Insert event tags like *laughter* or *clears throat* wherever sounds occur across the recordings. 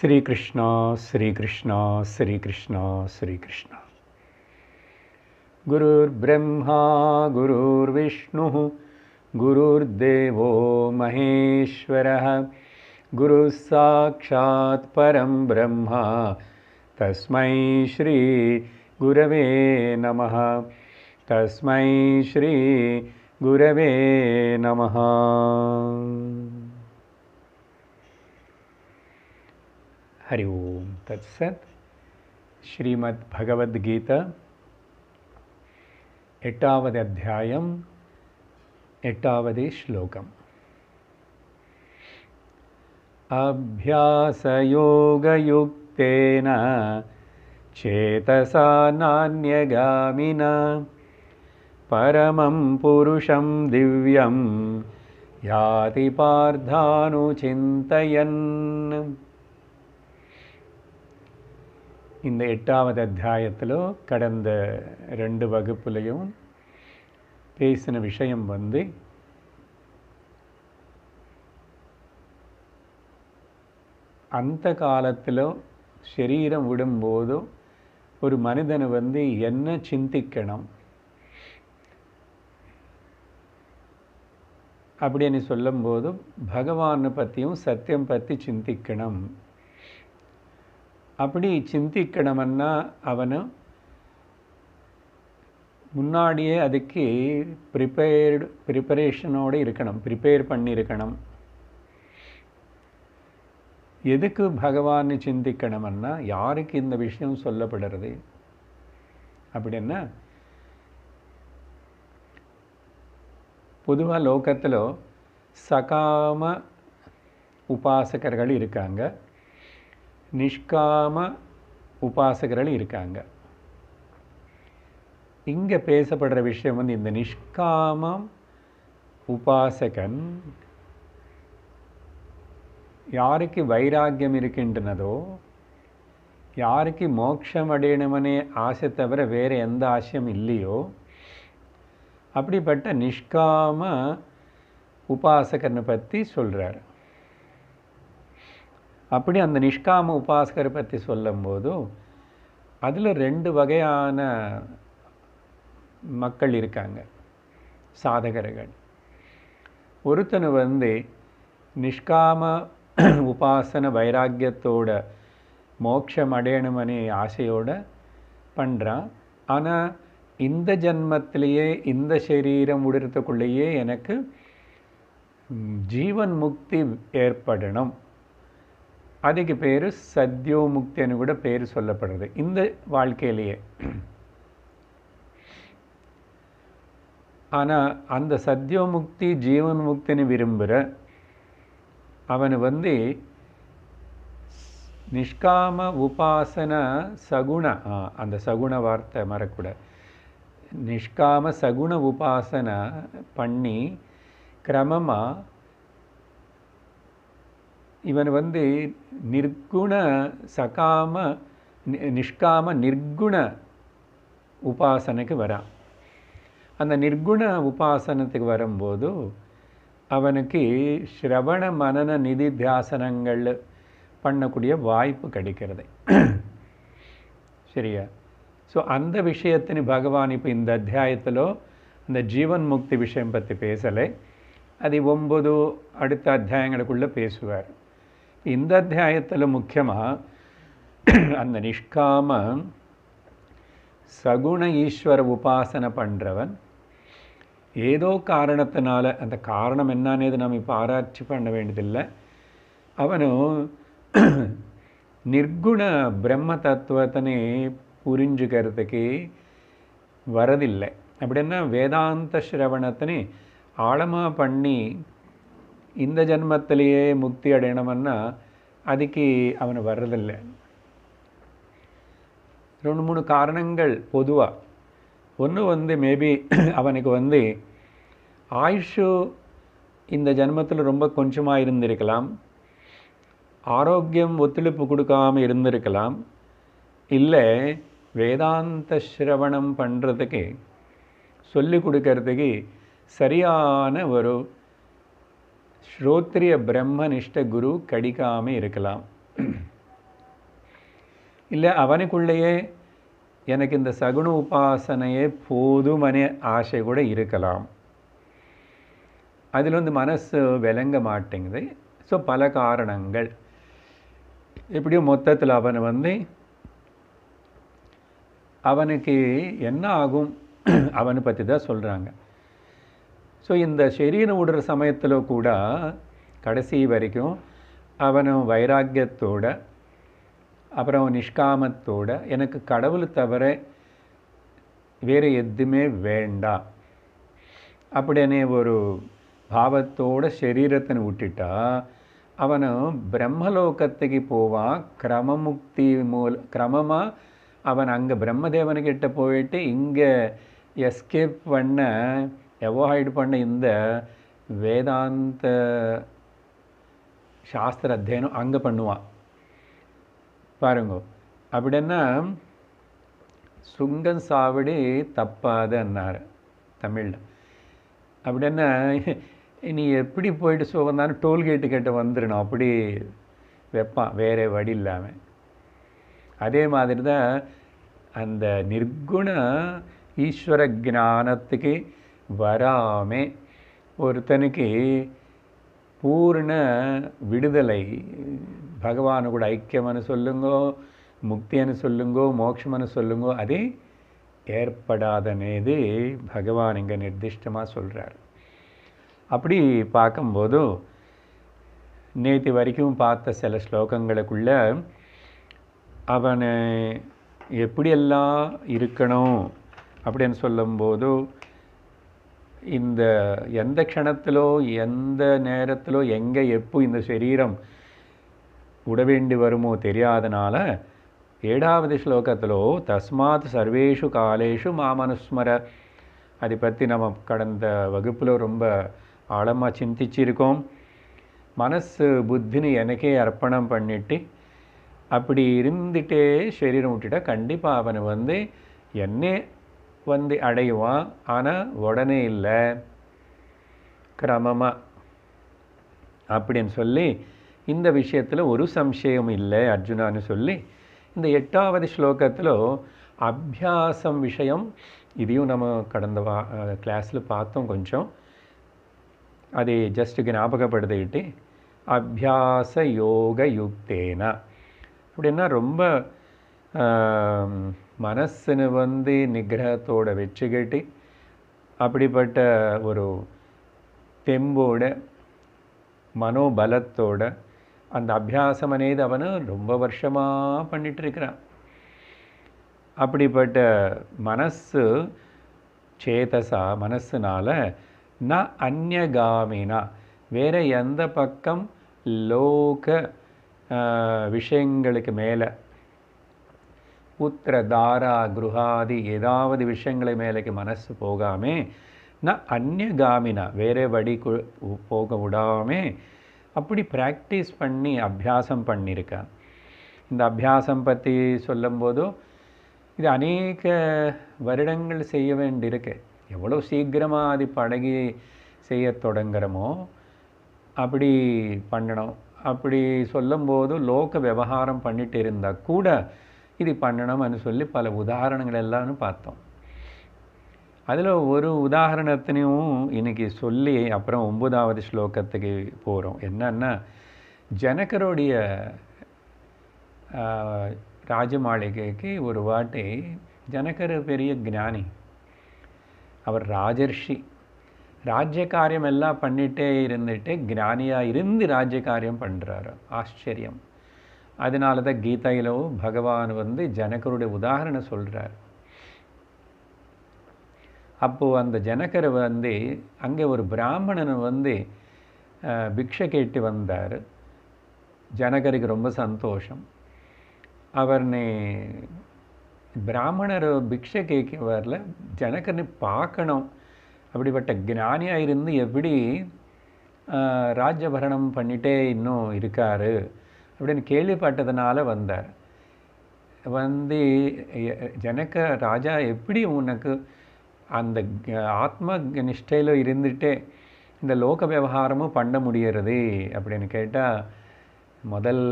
श्रीकृष्ण श्रीकृष्ण श्रीकृष्ण श्रीकृष्ण गुरुर्ब्रह्मा गुरुर्विष्णुः गुरुर्देवो महेश्वरः गुरुस्साक्षात् परं ब्रह्म तस्मै श्री गुरवे नमः तस्मै श्री गुरवे नमः हरि ओं तत्सत् श्रीमद्भगवद्गीता अध्यायम् एवदे श्लोकम् अभ्यासयोगयुक्तेन चेतसा नान्यगामिना परमं पुरुषं दिव्यं याति पार्थानुचिन्तयन् இந்த எட்டாவது அத்தியாயத்திலோ கடந்த ரெண்டு வகுப்புலையும் பேசின விஷயம் வந்து அந்த காலத்தில் சரீரம் விடும்போதும் ஒரு மனிதனை வந்து என்ன சிந்திக்கணும் அப்படின்னு சொல்லும்போதும் பகவானை பற்றியும் சத்தியம் பற்றி சிந்திக்கணும் அப்படி சிந்திக்கணும்னா அவனும் முன்னாடியே அதுக்கு ப்ரிப்பேர்டு ப்ரிப்பரேஷனோடு இருக்கணும் ப்ரிப்பேர் பண்ணியிருக்கணும் எதுக்கு பகவான் சிந்திக்கணும்னா யாருக்கு இந்த விஷயம் சொல்லப்படுறது அப்படின்னா பொதுவாக லோகத்தில் சகாம உபாசகர்கள் இருக்காங்க நிஷ்காம உபாசகர்கள் இருக்காங்க இங்கே பேசப்படுற விஷயம் வந்து இந்த நிஷ்காமம் உபாசகன் யாருக்கு வைராக்கியம் இருக்கின்றனதோ யாருக்கு மோட்சம் அடையணுமனே ஆசை தவிர வேறு எந்த ஆசையும் இல்லையோ அப்படிப்பட்ட நிஷ்காம உபாசகனை பற்றி சொல்கிறார் அப்படி அந்த நிஷ்காம உபாசகரை பற்றி சொல்லும்போது அதில் ரெண்டு வகையான மக்கள் இருக்காங்க சாதகர்கள் ஒருத்தனை வந்து நிஷ்காம உபாசன வைராக்கியத்தோட மோட்சம் அடையணுமனே ஆசையோடு பண்ணுறான் ஆனால் இந்த ஜென்மத்திலேயே இந்த சரீரம் உடுறதுக்குள்ளேயே எனக்கு ஜீவன் முக்தி ஏற்படணும் அதுக்கு பேர் முக்தின்னு கூட பேர் சொல்லப்படுறது இந்த வாழ்க்கையிலேயே ஆனால் அந்த முக்தி ஜீவன் முக்தின்னு விரும்புகிற அவன் வந்து நிஷ்காம உபாசன சகுண அந்த சகுண வார்த்தை மறக்கூட நிஷ்காம சகுண உபாசனை பண்ணி கிரமமாக இவன் வந்து நிர்குண சகாம நிஷ்காம நிர்குண உபாசனைக்கு வரான் அந்த நிர்குண உபாசனத்துக்கு வரும்போது அவனுக்கு ஸ்ரவண மனன நிதி தியாசனங்கள் பண்ணக்கூடிய வாய்ப்பு கிடைக்கிறது சரியா ஸோ அந்த விஷயத்தின் பகவான் இப்போ இந்த அத்தியாயத்தில் அந்த ஜீவன் முக்தி விஷயம் பற்றி பேசலை அது ஒம்பது அடுத்த அத்தியாயங்களுக்குள்ளே பேசுவார் இந்த அத்தியாயத்தில் முக்கியமாக அந்த நிஷ்காம சகுண ஈஸ்வர உபாசனை பண்ணுறவன் ஏதோ காரணத்தினால அந்த காரணம் என்னன்னு நாம் இப்போ ஆராய்ச்சி பண்ண வேண்டியதில்லை அவனும் நிர்குண பிரம்ம தத்துவத்தினே புரிஞ்சுக்கிறதுக்கு வரதில்லை அப்படின்னா வேதாந்த சிரவணத்தினே ஆழமாக பண்ணி இந்த ஜென்மத்திலேயே முக்தி அடையணும்னா அதுக்கு அவன் வர்றதில்லை ரெண்டு மூணு காரணங்கள் பொதுவாக ஒன்று வந்து மேபி *clears throat* அவனுக்கு வந்து ஆயுஷு இந்த ஜென்மத்தில் ரொம்ப கொஞ்சமாக இருந்திருக்கலாம் ஆரோக்கியம் ஒத்துழைப்பு கொடுக்காமல் இருந்திருக்கலாம் இல்லை வேதாந்த சிரவணம் பண்ணுறதுக்கு சொல்லி கொடுக்கறதுக்கு சரியான ஒரு ஸ்ரோத்ரிய பிரம்மனிஷ்ட குரு கடிக்காமல் இருக்கலாம் இல்லை அவனுக்குள்ளேயே எனக்கு இந்த சகுண உபாசனையே போதுமனே ஆசை கூட இருக்கலாம் அதில் வந்து மனசு விளங்க மாட்டேங்குது ஸோ பல காரணங்கள் எப்படியும் மொத்தத்தில் அவன் வந்து அவனுக்கு என்ன ஆகும் அவனை பற்றி தான் சொல்கிறாங்க ஸோ இந்த சரீரம் விடுற சமயத்தில் கூட கடைசி வரைக்கும் அவன் வைராக்கியத்தோட அப்புறம் நிஷ்காமத்தோட எனக்கு கடவுள் தவிர வேறு எதுவுமே வேண்டாம் அப்படின்னு ஒரு பாவத்தோட சரீரத்தை விட்டுட்டா அவனும் பிரம்மலோகத்துக்கு போவான் கிரமமுக்தி மூல கிரமமாக அவன் அங்கே பிரம்மதேவனுக்கிட்ட போயிட்டு இங்கே எஸ்கேப் பண்ண எவாய்டு பண்ண இந்த வேதாந்த சாஸ்திர அத்தியனம் அங்கே பண்ணுவான் பாருங்க அப்படின்னா சுங்கன் சாவடி தப்பாதுன்னார் தமிழில் அப்படின்னா நீ எப்படி போயிட்டு சுகந்தானு டோல்கேட்டு கிட்ட வந்துடணும் அப்படி வைப்பான் வேறு வழி இல்லாமல் அதே மாதிரி தான் அந்த நிர்குண ஈஸ்வர ஜானத்துக்கு வராமே ஒருத்தனுக்கு பூர்ண விடுதலை பகவானு கூட ஐக்கியம்னு சொல்லுங்கோ முக்தின்னு சொல்லுங்கோ மோட்சம்னு சொல்லுங்கோ அது ஏற்படாதனேது பகவான் இங்கே நிர்திஷ்டமாக சொல்கிறார் அப்படி பார்க்கும்போது நேற்று வரைக்கும் பார்த்த சில ஸ்லோகங்களுக்குள்ள அவனை எப்படியெல்லாம் இருக்கணும் அப்படின்னு சொல்லும்போது இந்த எந்த க்ஷணத்திலோ எந்த நேரத்திலோ எங்கே எப்போ இந்த சரீரம் விட வேண்டி வருமோ தெரியாதனால ஏழாவது ஸ்லோகத்திலோ தஸ்மாத் சர்வேஷு காலேஷு மாமனுஸ்மர அதை பற்றி நம்ம கடந்த வகுப்பில் ரொம்ப ஆழமாக சிந்திச்சிருக்கோம் மனசு புத்தினு எனக்கே அர்ப்பணம் பண்ணிட்டு அப்படி இருந்துகிட்டே சரீரம் விட்டுட்டா கண்டிப்பாக அவனை வந்து என்னே வந்து அடைவான் ஆனால் உடனே இல்லை கிரமமாக அப்படின்னு சொல்லி இந்த விஷயத்தில் ஒரு சம்சயம் இல்லை அர்ஜுனான்னு சொல்லி இந்த எட்டாவது ஸ்லோகத்தில் அபியாசம் விஷயம் இதையும் நம்ம கடந்த வா கிளாஸில் பார்த்தோம் கொஞ்சம் அது ஜஸ்ட் ஞாபகப்படுத்திக்கிட்டு அபியாச யோக யுக்தேனா அப்படின்னா ரொம்ப மனசினை வந்து நிகிரகத்தோட வச்சுக்கிட்டு அப்படிப்பட்ட ஒரு தெம்போட மனோபலத்தோட அந்த அபியாசம் அனைது அவன் ரொம்ப வருஷமாக பண்ணிகிட்ருக்கிறான் அப்படிப்பட்ட மனசு சேதசா மனசுனால் நான் அந்நகாமினா வேறு எந்த பக்கம் லோக விஷயங்களுக்கு மேலே புத்திர தாரா குருஹாதி ஏதாவது விஷயங்களை மேலேக்கு மனசு போகாமே நான் அந்நகாமினா வேறு வழி போக விடாமே அப்படி ப்ராக்டிஸ் பண்ணி அபியாசம் பண்ணியிருக்கேன் இந்த அபியாசம் பற்றி சொல்லும்போதோ இது அநேக வருடங்கள் செய்ய வேண்டியிருக்கு எவ்வளோ சீக்கிரமாக அது பழகி செய்ய தொடங்குறோமோ அப்படி பண்ணணும் அப்படி சொல்லும்போது லோக விவகாரம் பண்ணிட்டு இருந்தால் கூட இது பண்ணணும்னு சொல்லி பல உதாரணங்கள் எல்லாம் பார்த்தோம் அதில் ஒரு உதாரணத்தினையும் இன்னைக்கு சொல்லி அப்புறம் ஒம்பதாவது ஸ்லோகத்துக்கு போகிறோம் என்னன்னா ஜனக்கருடைய ராஜமாளிகைக்கு ஒரு வாட்டி ஜனக்கர் பெரிய ஜானி அவர் ராஜர்ஷி ராஜ்ய காரியம் எல்லாம் பண்ணிகிட்டே இருந்துட்டு ஞானியாக இருந்து ராஜ்ய காரியம் பண்ணுறாரு ஆச்சரியம் அதனால தான் கீதையிலோ பகவான் வந்து ஜனகருடைய உதாரணம் சொல்கிறார் அப்போது அந்த ஜனகரை வந்து அங்கே ஒரு பிராமணன் வந்து பிக்ஷை கேட்டு வந்தார் ஜனகருக்கு ரொம்ப சந்தோஷம் அவர்னே பிராமணர் பிக்ஷை கேட்க வரல ஜனகர்னு பார்க்கணும் அப்படிப்பட்ட ஞானியாக இருந்து எப்படி ராஜ்யபரணம் பண்ணிட்டே இன்னும் இருக்கார் அப்படின்னு கேள்விப்பட்டதுனால வந்தார் வந்து ஜனக்க ராஜா எப்படி உனக்கு அந்த ஆத்ம நிஷ்டையில் இருந்துகிட்டே இந்த லோக விவகாரமும் பண்ண முடியறது அப்படின்னு கேட்டால் முதல்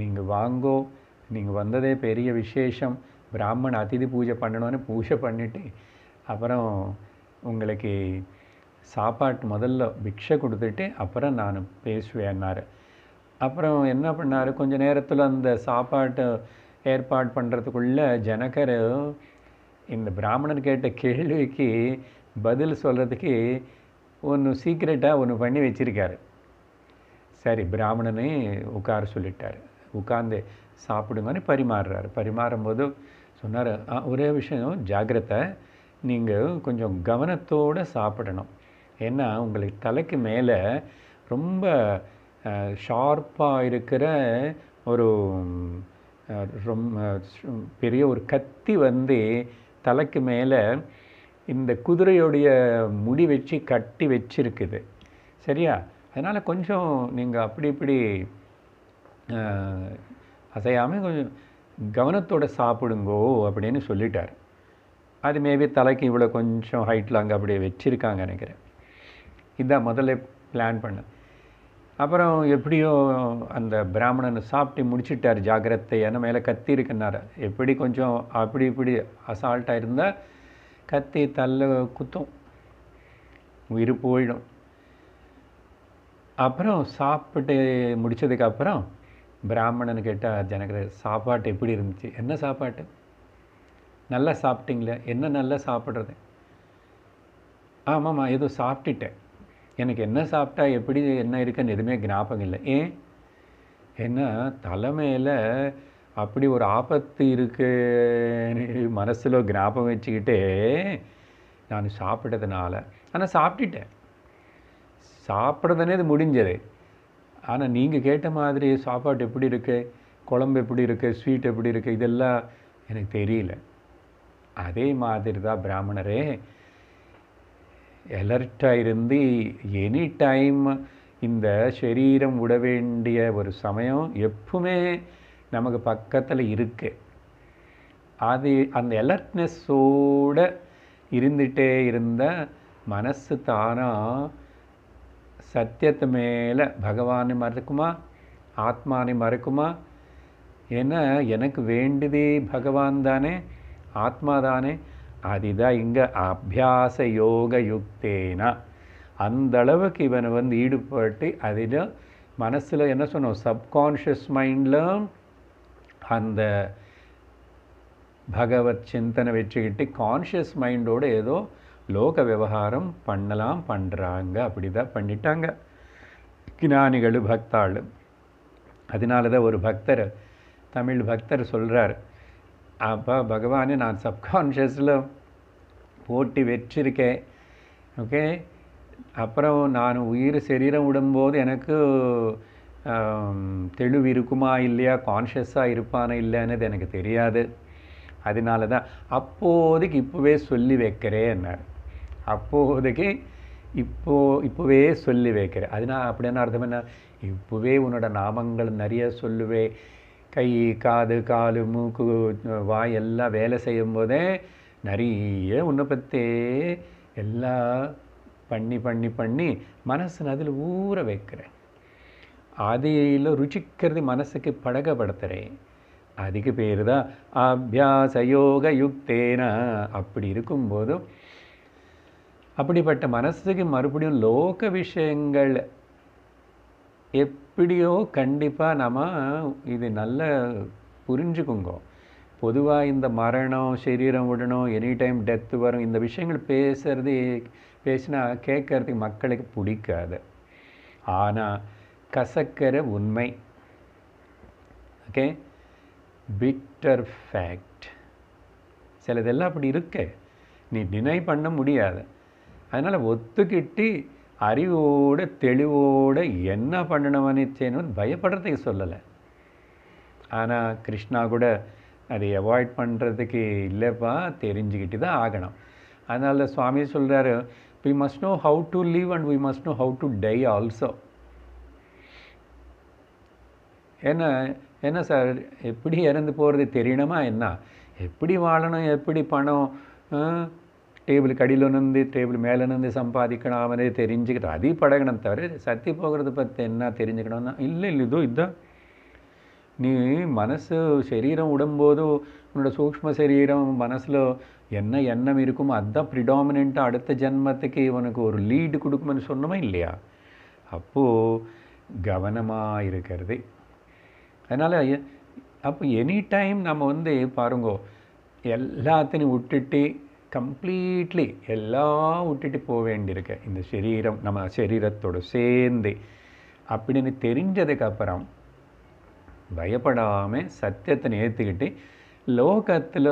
நீங்கள் வாங்கோ நீங்கள் வந்ததே பெரிய விசேஷம் பிராமண அதிதி பூஜை பண்ணணும்னு பூஜை பண்ணிவிட்டு அப்புறம் உங்களுக்கு சாப்பாட்டு முதல்ல பிக்ஷை கொடுத்துட்டு அப்புறம் நான் பேசுவேன்னாரு அப்புறம் என்ன பண்ணார் கொஞ்ச நேரத்தில் அந்த சாப்பாட்டு ஏற்பாடு பண்ணுறதுக்குள்ளே ஜனகர் இந்த பிராமணன் கேட்ட கேள்விக்கு பதில் சொல்கிறதுக்கு ஒன்று சீக்ரெட்டாக ஒன்று பண்ணி வச்சுருக்காரு சரி பிராமணனே உட்கார சொல்லிட்டார் உட்காந்து சாப்பிடுங்கன்னு பரிமாறுறாரு பரிமாறும் போது சொன்னார் ஒரே விஷயம் ஜாகிரதை நீங்கள் கொஞ்சம் கவனத்தோடு சாப்பிடணும் ஏன்னா உங்களுக்கு தலைக்கு மேலே ரொம்ப ஷார்ப்பாக இருக்கிற ஒரு ரொம்ப பெரிய ஒரு கத்தி வந்து தலைக்கு மேலே இந்த குதிரையுடைய முடி வச்சு கட்டி வச்சிருக்குது சரியா அதனால் கொஞ்சம் நீங்கள் அப்படி இப்படி அசையாமல் கொஞ்சம் கவனத்தோடு சாப்பிடுங்கோ அப்படின்னு சொல்லிட்டார் அது மேபி தலைக்கு இவ்வளோ கொஞ்சம் ஹைட்டில் அங்கே அப்படியே வச்சுருக்காங்க நினைக்கிறேன் இதுதான் முதல்ல பிளான் பண்ணேன் அப்புறம் எப்படியோ அந்த பிராமணன் சாப்பிட்டு முடிச்சிட்டார் ஜாகிரத்தை ஏன்னா மேலே கத்தி இருக்குன்னார் எப்படி கொஞ்சம் அப்படி இப்படி அசால்ட்டாக இருந்தால் கத்தி தள்ள குத்தும் உயிர் போயிடும் அப்புறம் சாப்பிட்டு முடித்ததுக்கப்புறம் பிராமணன் கேட்டால் ஜனகர் சாப்பாட்டு எப்படி இருந்துச்சு என்ன சாப்பாட்டு நல்லா சாப்பிட்டீங்களே என்ன நல்லா சாப்பிட்றது ஆமாம்மா ஏதோ சாப்பிட்டுட்டேன் எனக்கு என்ன சாப்பிட்டா எப்படி என்ன இருக்குன்னு எதுவுமே ஞாபகம் இல்லை ஏன் ஏன்னா தலைமையில் அப்படி ஒரு ஆபத்து இருக்கு மனசில் ஞாபகம் வச்சுக்கிட்டு நான் சாப்பிட்டதுனால ஆனால் சாப்பிட்டுட்டேன் சாப்பிட்றதுனே இது முடிஞ்சது ஆனால் நீங்கள் கேட்ட மாதிரி சாப்பாடு எப்படி இருக்குது குழம்பு எப்படி இருக்குது ஸ்வீட் எப்படி இருக்குது இதெல்லாம் எனக்கு தெரியல அதே மாதிரி தான் பிராமணரே எலர்ட்டாக இருந்து எனி டைம் இந்த சரீரம் விட வேண்டிய ஒரு சமயம் எப்பவுமே நமக்கு பக்கத்தில் இருக்கு அது அந்த எலர்ட்னஸோடு இருந்துகிட்டே இருந்தால் மனசு தானாக சத்தியத்து மேலே பகவானை மறக்குமா ஆத்மானை மறக்குமா ஏன்னா எனக்கு வேண்டியதே பகவான் தானே ஆத்மா தானே அதுதான் இங்கே அபியாச யோக யுக்தேனா அந்த அளவுக்கு இவனை வந்து ஈடுபட்டு அதில் மனசில் என்ன சொன்னோம் சப்கான்ஷியஸ் மைண்டில் அந்த பகவத் சிந்தனை வச்சுக்கிட்டு கான்ஷியஸ் மைண்டோடு ஏதோ லோக விவகாரம் பண்ணலாம் பண்ணுறாங்க அப்படி தான் பண்ணிட்டாங்க கிஞானிகள் பக்தாள் அதனால தான் ஒரு பக்தர் தமிழ் பக்தர் சொல்கிறார் அப்போ பகவானே நான் சப்கான்ஷியஸில் போட்டி வச்சிருக்கேன் ஓகே அப்புறம் நான் உயிர் சரீரம் விடும்போது எனக்கு தெளிவு இருக்குமா இல்லையா கான்ஷியஸாக இருப்பானா இல்லைன்னு எனக்கு தெரியாது அதனால தான் அப்போதைக்கு இப்போவே சொல்லி வைக்கிறேன் என்ன அப்போதைக்கு இப்போ இப்போவே சொல்லி வைக்கிறேன் அதனால் அப்படின்னு அர்த்தம் என்ன இப்போவே உன்னோட நாமங்கள் நிறைய சொல்லுவேன் கை காது காலு மூக்கு வாய் எல்லாம் வேலை செய்யும் போதே நிறைய ஒன்று பற்றே எல்லாம் பண்ணி பண்ணி பண்ணி மனசு அதில் ஊற வைக்கிறேன் அதில் ருச்சிக்கிறது மனசுக்கு பழகப்படுத்துகிறேன் அதுக்கு பேர் தான் யோக யுக்தேனா அப்படி இருக்கும்போதும் அப்படிப்பட்ட மனசுக்கு மறுபடியும் லோக விஷயங்கள் எப்படியோ கண்டிப்பாக நம்ம இது நல்ல புரிஞ்சுக்குங்க பொதுவாக இந்த மரணம் சரீரம் விடணும் எனி டைம் டெத்து வரும் இந்த விஷயங்கள் பேசுகிறது பேசினா கேட்கறதுக்கு மக்களுக்கு பிடிக்காது ஆனால் கசக்கிற உண்மை ஓகே பிட்டர் ஃபேக்ட் சிலதெல்லாம் அப்படி இருக்கு நீ டினை பண்ண முடியாது அதனால் ஒத்துக்கிட்டு அறிவோட தெளிவோட என்ன பண்ணணும்னு செய்யணும்னு பயப்படுறதுக்கு சொல்லலை ஆனால் கிருஷ்ணா கூட அதை அவாய்ட் பண்ணுறதுக்கு இல்லைப்பா தெரிஞ்சுக்கிட்டு தான் ஆகணும் அதனால் சுவாமி சொல்கிறாரு we must know how to leave and we must know how to die also என்ன என்ன சார் எப்படி இறந்து போகிறது தெரியணுமா என்ன எப்படி வாழணும் எப்படி பணம் டேபிள் கடியில் நின்று டேபிள் மேலே நின்று சம்பாதிக்கணும் தெரிஞ்சுக்கிட்டு அதையும் பழகணும் தவிர சத்தி போகிறது பற்றி என்ன தெரிஞ்சுக்கணும்னா இல்லை இல்லை இதோ இதுதான் நீ மனசு சரீரம் உடம்போது உன்னோட சூக்ம சரீரம் மனசில் என்ன எண்ணம் இருக்குமோ அதுதான் ப்ரிடாமினெண்ட்டாக அடுத்த ஜென்மத்துக்கு இவனுக்கு ஒரு லீடு கொடுக்கும்னு சொன்னோமா இல்லையா அப்போது கவனமாக இருக்கிறது அதனால் அப்போ எனி டைம் நம்ம வந்து பாருங்கோ எல்லாத்தையும் விட்டுட்டு கம்ப்ளீட்லி எல்லாம் விட்டுட்டு போக வேண்டியிருக்கு இந்த சரீரம் நம்ம சரீரத்தோடு சேர்ந்து அப்படின்னு தெரிஞ்சதுக்கப்புறம் பயப்படாமல் சத்தியத்தை ஏற்றுக்கிட்டு லோகத்தில்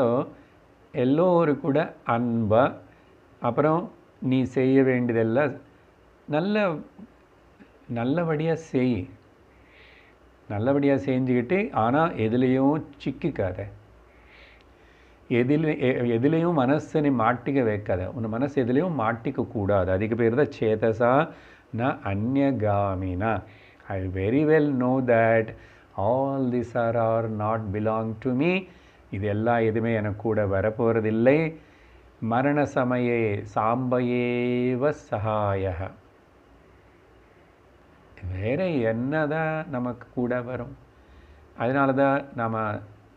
எல்லோரும் கூட அன்பாக அப்புறம் நீ செய்ய வேண்டியதெல்லாம் நல்ல நல்லபடியாக செய் நல்லபடியாக செஞ்சுக்கிட்டு ஆனால் எதுலேயும் சிக்கிக்காத எதில் எதுலேயும் மனசை நீ மாட்டிக்க வைக்காத உன் மனசு எதுலேயும் மாட்டிக்க கூடாது அதுக்கு பேர் தான் சேதசா ந அந்யகாமினா I very well know that all this are are not belong to me இது எல்லாம் எதுவுமே எனக்கு கூட வரப்போகிறதில்லை மரண சமயே சாம்பையேவ சகாயக வேறு என்ன தான் நமக்கு கூட வரும் அதனால தான் நம்ம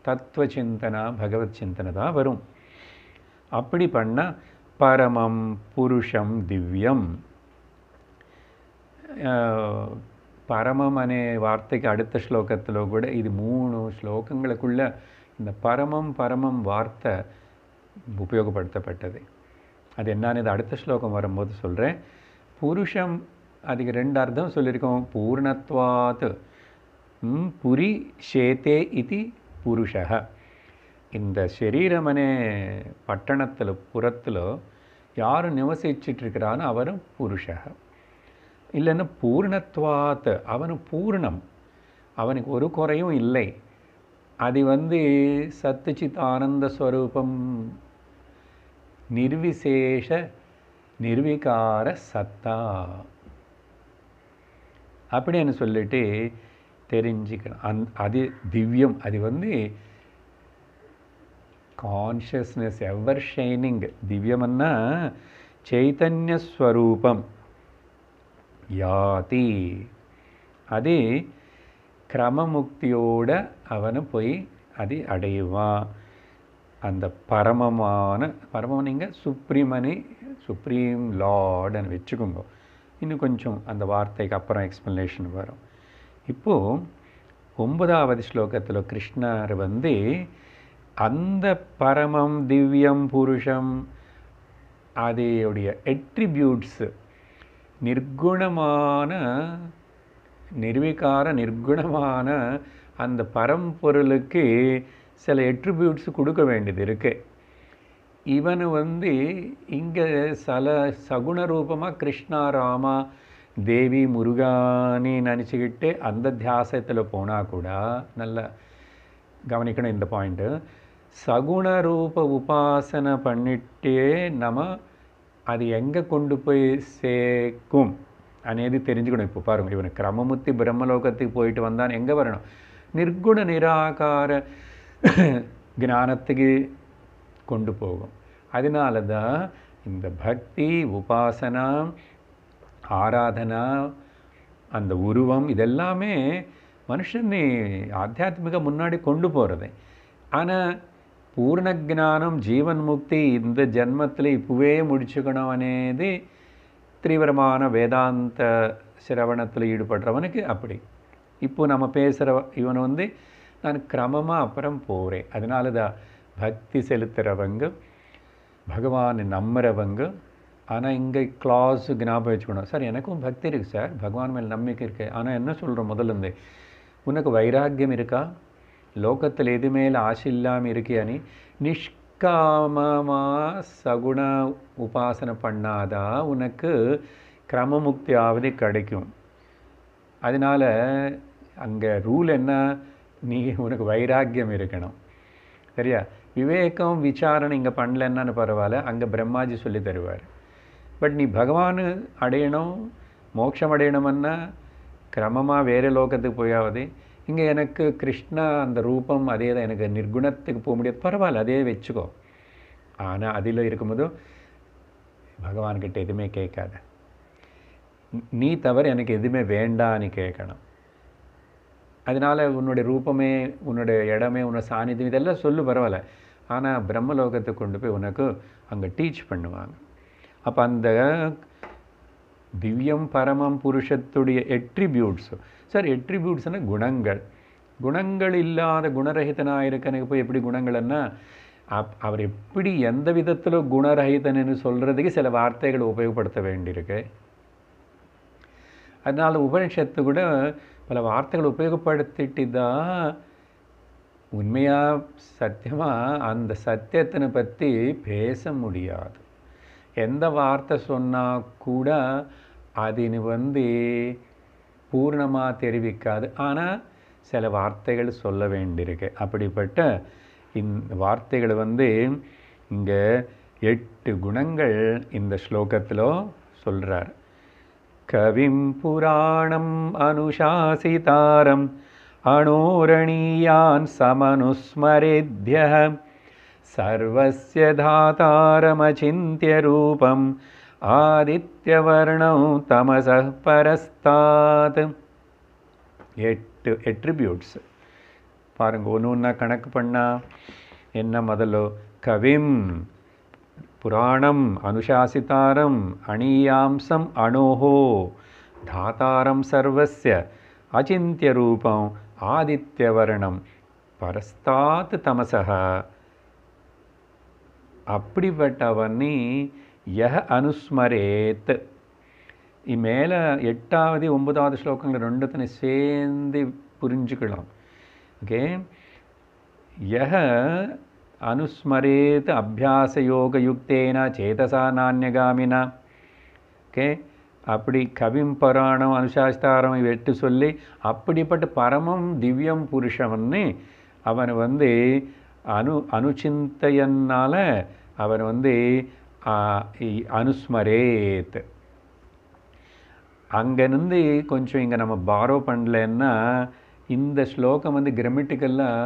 தத்துவ சிந்தனா பகவத் சிந்தனை தான் வரும் அப்படி பண்ண பரமம் புருஷம் திவ்யம் பரமம் அனே வார்த்தைக்கு அடுத்த ஸ்லோகத்தில் கூட இது மூணு ஸ்லோகங்களுக்குள்ள இந்த பரமம் பரமம் வார்த்தை உபயோகப்படுத்தப்பட்டது அது என்னான்னு இது அடுத்த ஸ்லோகம் வரும்போது சொல்கிறேன் புருஷம் அதுக்கு ரெண்டு அர்த்தம் சொல்லியிருக்கோம் பூர்ணத்வாத் புரி ஷேத்தே இது புருஷக இந்த ஷரீரம் அனே பட்டணத்தில் புறத்தில் யார் நிவசிச்சிட்ருக்கிறானோ அவரும் புருஷக இல்லைன்னா பூர்ணத்வாத் அவனு பூர்ணம் அவனுக்கு ஒரு குறையும் இல்லை அது வந்து சத்துச்சித் ஆனந்த ஸ்வரூபம் நிர்விசேஷ நிர்விகார சத்தா அப்படின்னு சொல்லிட்டு தெரிஞ்சுக்கணும் அந் அது திவ்யம் அது வந்து கான்ஷியஸ்னஸ் எவர் ஷைனிங் திவ்யம்னா சைத்தன்யஸ்வரூபம் யாதி அது கிரமமுக்தியோடு அவனை போய் அது அடைவான் அந்த பரமமான பரமம் நீங்கள் சுப்ரீமனி சுப்ரீம் லார்டுன்னு வச்சுக்கோங்க இன்னும் கொஞ்சம் அந்த வார்த்தைக்கு அப்புறம் எக்ஸ்ப்ளனேஷன் வரும் இப்போது ஒன்பதாவது ஸ்லோகத்தில் கிருஷ்ணர் வந்து அந்த பரமம் திவ்யம் புருஷம் அதையுடைய எட்ரிபியூட்ஸு நிர்குணமான நிர்விகார நிர்குணமான அந்த பரம்பொருளுக்கு சில எட்ரிபியூட்ஸ் கொடுக்க வேண்டியது இருக்குது இவனை வந்து இங்கே சில சகுண ரூபமாக கிருஷ்ணா ராமா தேவி முருகானே நினச்சிக்கிட்டு அந்த தியாசத்தில் போனால் கூட நல்லா கவனிக்கணும் இந்த பாயிண்ட்டு சகுண ரூப உபாசனை பண்ணிட்டே நம்ம அது எங்கே கொண்டு போய் சேர்க்கும் అనేది தெரிஞ்சுக்கணும் இப்போ பாருங்க இவன் கிரமமுத்தி பிரம்மலோகத்துக்கு போயிட்டு வந்தான் எங்கே வரணும் நிர்குண நிராகார ஞானத்துக்கு கொண்டு போகும் அதனால தான் இந்த பக்தி உபாசனம் ஆராதனா அந்த உருவம் இதெல்லாமே மனுஷனை ஆத்தியாத்மிக முன்னாடி கொண்டு போகிறது ஆனால் பூர்ண ஜானம் ஜீவன் முக்தி இந்த ஜென்மத்தில் இப்போவே முடிச்சுக்கணும் அனேது தீவிரமான வேதாந்த சிரவணத்தில் ஈடுபடுறவனுக்கு அப்படி இப்போ நம்ம பேசுகிற இவன் வந்து நான் கிரமமாக அப்புறம் போகிறேன் அதனால தான் பக்தி செலுத்துகிறவங்க பகவான் நம்புகிறவங்க ஆனால் இங்கே க்ளாஸு ஞாபகம் வச்சுக்கணும் சார் எனக்கும் பக்தி இருக்குது சார் பகவான் மேல் நம்பிக்கை இருக்குது ஆனால் என்ன சொல்கிறோம் முதல்லேருந்து உனக்கு வைராக்கியம் இருக்கா லோகத்தில் எது மேல் ஆசை இல்லாமல் இருக்கியானி நிஷ்காமமாக சகுண உபாசனை பண்ணாதான் உனக்கு கிரமமுக்தியாவது கிடைக்கும் அதனால் அங்கே ரூல் என்ன நீ உனக்கு வைராக்கியம் இருக்கணும் சரியா விவேகம் விசாரணை இங்கே பண்ணலன்னு பரவாயில்ல அங்கே பிரம்மாஜி சொல்லி தருவார் பட் நீ பகவான் அடையணும் மோட்சம் அடையணும்னா கிரமமாக வேறு லோகத்துக்கு போயாவது இங்கே எனக்கு கிருஷ்ணா அந்த ரூபம் அதே தான் எனக்கு நிர்குணத்துக்கு போக முடியாது பரவாயில்ல அதே வச்சுக்கோ ஆனால் அதில் இருக்கும்போது பகவான்கிட்ட எதுவுமே கேட்காத நீ தவிர எனக்கு எதுவுமே வேண்டான்னு கேட்கணும் அதனால் உன்னுடைய ரூபமே உன்னுடைய இடமே உன்னோட சாநிதியம் இதெல்லாம் சொல்லு பரவாயில்ல ஆனால் பிரம்மலோகத்தை கொண்டு போய் உனக்கு அங்கே டீச் பண்ணுவாங்க அப்போ அந்த திவ்யம் பரமம் புருஷத்துடைய எட்ரிபியூட்ஸ் சார் எட்ரிபியூட்ஸ்னால் குணங்கள் குணங்கள் இல்லாத குணரகிதனாக இருக்கனுக்கு போய் எப்படி குணங்கள்னா அப் அவர் எப்படி எந்த விதத்தில் குணரகிதன்னு சொல்கிறதுக்கு சில வார்த்தைகளை உபயோகப்படுத்த வேண்டியிருக்கு அதனால் உபனிஷத்து கூட பல வார்த்தைகளை உபயோகப்படுத்திட்டு தான் உண்மையாக சத்தியமாக அந்த சத்தியத்தினை பற்றி பேச முடியாது எந்த வார்த்தை சொன்னால் கூட அதினு வந்து பூர்ணமாக தெரிவிக்காது ஆனால் சில வார்த்தைகள் சொல்ல வேண்டியிருக்கு அப்படிப்பட்ட இந்த வார்த்தைகள் வந்து இங்கே எட்டு குணங்கள் இந்த ஸ்லோகத்தில் சொல்கிறார் கவிம் புராணம் அனுஷாசிதாரம் அனோரணியான் சமனுஸ்மரித்யம் सर्वस्य ஆதித்யவர்ணம் தமச பரஸ்தாத் எட்டு எட்ரிபியூட்ஸ் பாருங்கள் ஒன்று ஒன்றா கணக்கு பண்ணால் என்ன முதலோ கவிம் புராணம் அனுஷாசிதாரம் அணியாம்சம் அணோஹோ தாத்தாரம் சர்வசிய அச்சிந்திய ரூபம் ஆதித்யவர்ணம் பரஸ்தாத் தமசக அப்படிப்பட்டவனி யஹ அனுஸ்மரேத் மேலே எட்டாவது ஒன்பதாவது ஸ்லோகங்கள் ரெண்டுத்தனை சேர்ந்து புரிஞ்சுக்கலாம் ஓகே யஹ அனுஸ்மரேத் அபியாச யோக அபியாசயோகயுக்தேன சேதசா நானியகாமினா ஓகே அப்படி கவிம் பராணம் அனுசாஸ்தாரம் எட்டு சொல்லி அப்படிப்பட்ட பரமம் திவ்யம் புருஷவன்னு அவன் வந்து அனு அனுச்சிந்தையனால் அவர் வந்து அனுஸ்மரேத் அங்கேருந்து கொஞ்சம் இங்கே நம்ம பாரோ பண்ணலன்னா இந்த ஸ்லோகம் வந்து கிரமிட்டிக்கெல்லாம்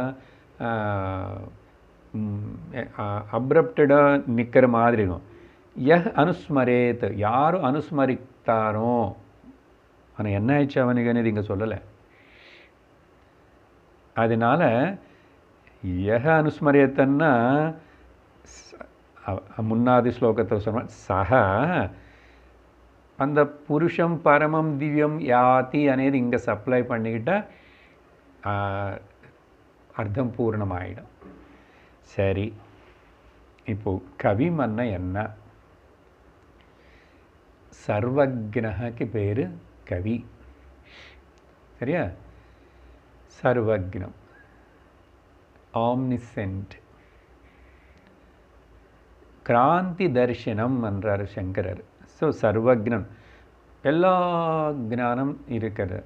அப்ரப்டடாக நிற்கிற மாதிரி இருக்கும் எஹ் அனுஸ்மரேத் யாரும் அனுஸ்மரித்தாரோ ஆனால் என்ன ஆயிடுச்சு அவனுக்குன்னு இங்கே சொல்லலை அதனால் எஹ அனுஸ்மரியத்தன்னா முன்னாதி ஸ்லோகத்தில் சொன்ன சக அந்த புருஷம் பரமம் திவ்யம் யாத்தி அனைது இங்கே சப்ளை பண்ணிக்கிட்டால் அர்த்தம் பூர்ணமாயிடும் சரி இப்போது மன்ன என்ன சர்வக்னகக்கு பேர் கவி சரியா சர்வக்னம் ஆம்னிசென்ட் கிராந்தி தரிசனம் என்றார் சங்கரர் ஸோ சர்வக்னம் எல்லா ஞானம் இருக்கிறது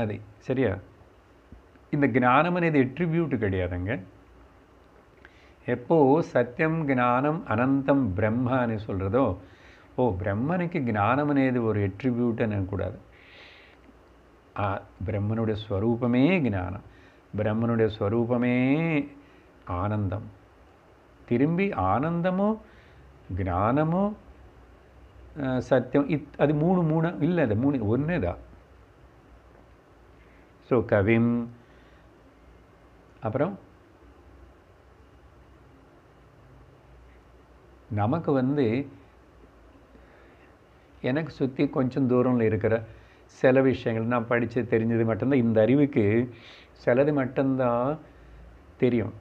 அது சரியா இந்த ஞானம் అనేది ఎట్రిబ్యూట్ கிடையாதுங்க எப்போ சத்தியம் ஞானம் அனந்தம் பிரம்மான்னு சொல்கிறதோ ஓ பிரம்மனுக்கு ஞானம் అనేది ஒரு எட்ரிபியூட்டுன்னு கூடாது பிரம்மனுடைய ஸ்வரூபமே ஞானம் பிரம்மனுடைய ஸ்வரூபமே ஆனந்தம் திரும்பி ஆனந்தமோ ஞானமோ சத்தியம் இத் அது மூணு மூணு இல்லை அது மூணு ஒன்று தான் ஸோ கவிம் அப்புறம் நமக்கு வந்து எனக்கு சுற்றி கொஞ்சம் தூரம்ல இருக்கிற சில விஷயங்கள் நான் படித்து தெரிஞ்சது மட்டும்தான் இந்த அறிவுக்கு சிலது மட்டும்தான் தெரியும்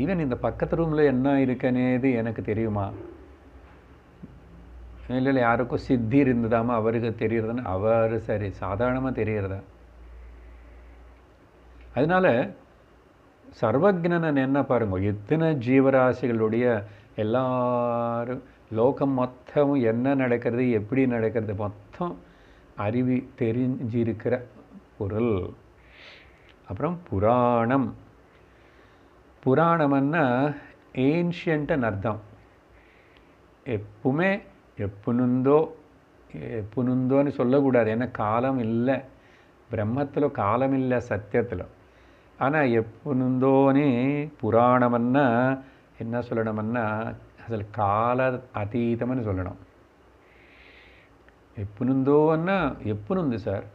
ஈவன் இந்த பக்கத்து ரூமில் என்ன இருக்கனேது எனக்கு தெரியுமா இல்லை யாருக்கும் சித்தி இருந்ததாமா அவருக்கு தெரியுறதுன்னு அவர் சரி சாதாரணமாக தெரியுறதா அதனால் சர்வஜனன் என்ன பாருங்க எத்தனை ஜீவராசிகளுடைய எல்லாரும் லோகம் மொத்தமும் என்ன நடக்கிறது எப்படி நடக்கிறது மொத்தம் அறிவி தெரிஞ்சிருக்கிற பொருள் அப்புறம் புராணம் புராணம்னா ஏன்ஷியன்ட்டுன்னு அர்த்தம் எப்பவுமே எப்பனுந்தோ எப்பனுந்தோன்னு சொல்லக்கூடாது ஏன்னா காலம் இல்லை பிரம்மத்தில் காலம் இல்லை சத்தியத்தில் ஆனால் எப்பனுந்தோன்னு புராணம்னா என்ன சொல்லணும்னா அசல் கால அத்தீதம்னு சொல்லணும் எப்பனுந்தோன்னா எப்பனுந்து சார்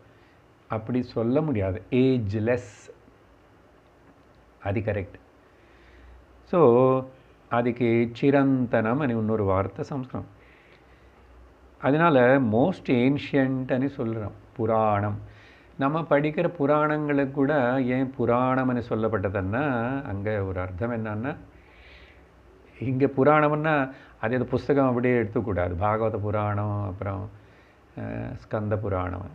அப்படி சொல்ல முடியாது ஏஜ்லெஸ் அது கரெக்ட் ஸோ அதுக்கு சிரந்தனம் అని இன்னொரு வார்த்தை சம்ஸ்கிருதம் அதனால் மோஸ்ட் ஏன்ஷியன்ட்னு சொல்கிறோம் புராணம் நம்ம படிக்கிற புராணங்களுக்கு கூட ஏன் புராணம்னு சொல்லப்பட்டதுன்னா அங்கே ஒரு அர்த்தம் என்னன்னா இங்கே புராணம்னா அது அது புஸ்தகம் அப்படியே எடுத்துக்கூடாது பாகவத புராணம் அப்புறம் ஸ்கந்த புராணம்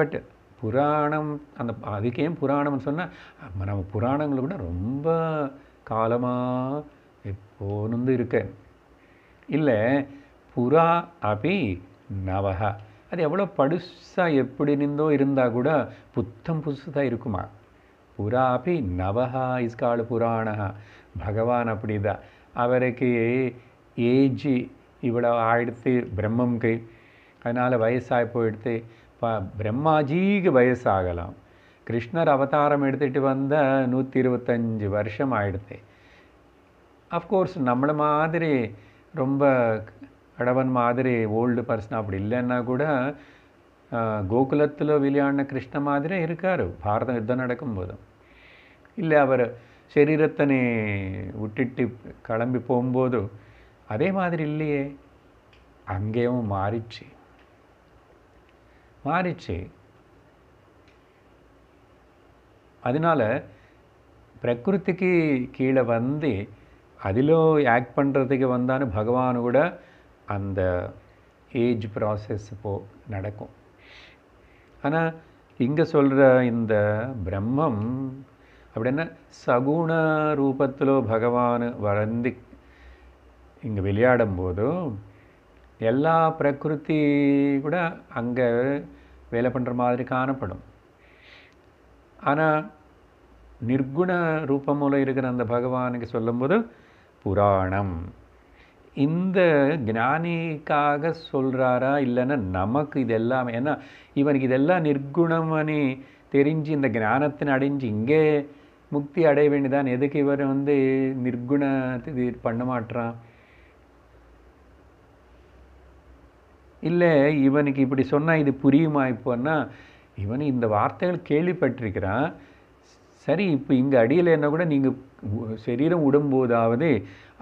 பட் புராணம் அந்த அதுக்கேன் புராணம்னு சொன்னால் நம்ம புராணங்களை கூட ரொம்ப காலமாக எப்போனுந்து இருக்க இல்லை புறா அப்படி நவகா அது எவ்வளோ படுசாக எப்படி நின்றோ இருந்தால் கூட புத்தம் புதுசாக இருக்குமா புறா அப்படி நவகா கால் புராணா பகவான் அப்படி தான் அவருக்கு ஏஜி இவ்வளோ ஆயிடுத்து பிரம்மம்கு அதனால் வயசாகி போயிடுத்து இப்போ பிரம்மாஜிக்கு வயசாகலாம் கிருஷ்ணர் அவதாரம் எடுத்துகிட்டு வந்த நூற்றி இருபத்தஞ்சி வருஷம் ஆயிடுது அஃப்கோர்ஸ் நம்மளை மாதிரி ரொம்ப கடவன் மாதிரி ஓல்டு பர்சன் அப்படி இல்லைன்னா கூட கோகுலத்தில் விளையாடின கிருஷ்ண மாதிரி இருக்கார் பாரத யுத்தம் நடக்கும்போதும் இல்லை அவர் சரீரத்தனை விட்டுட்டு கிளம்பி போகும்போது அதே மாதிரி இல்லையே அங்கேயும் மாறிச்சு மாறிச்சு அதனால் பிரகிருதிக்கு கீழே வந்து அதில் ஆக்ட் பண்ணுறதுக்கு வந்தாலும் கூட அந்த ஏஜ் ப்ராசஸ் போ நடக்கும் ஆனால் இங்கே சொல்கிற இந்த பிரம்மம் அப்படின்னா சகுண ரூபத்தில் பகவான் வளர்ந்து இங்கே விளையாடும் போதும் எல்லா பிரகிருதி கூட அங்கே வேலை பண்ணுற மாதிரி காணப்படும் ஆனால் நிர்குண ரூபமுல இருக்கிற அந்த பகவானுக்கு சொல்லும்போது புராணம் இந்த ஞானிக்காக சொல்கிறாரா இல்லைன்னா நமக்கு இதெல்லாம் ஏன்னா இவனுக்கு இதெல்லாம் நிர்குணம்னு தெரிஞ்சு இந்த ஜானத்தின் அடைஞ்சு இங்கே முக்தி அடைய வேண்டியதான் எதுக்கு இவர் வந்து நிர்குண இது பண்ண மாட்டான் இல்லை இவனுக்கு இப்படி சொன்னால் இது புரியுமா இப்போன்னா இவன் இந்த வார்த்தைகள் கேள்விப்பட்டிருக்கிறான் சரி இப்போ இங்கே அடியில் என்ன கூட நீங்கள் சரீரம் உடும்போதாவது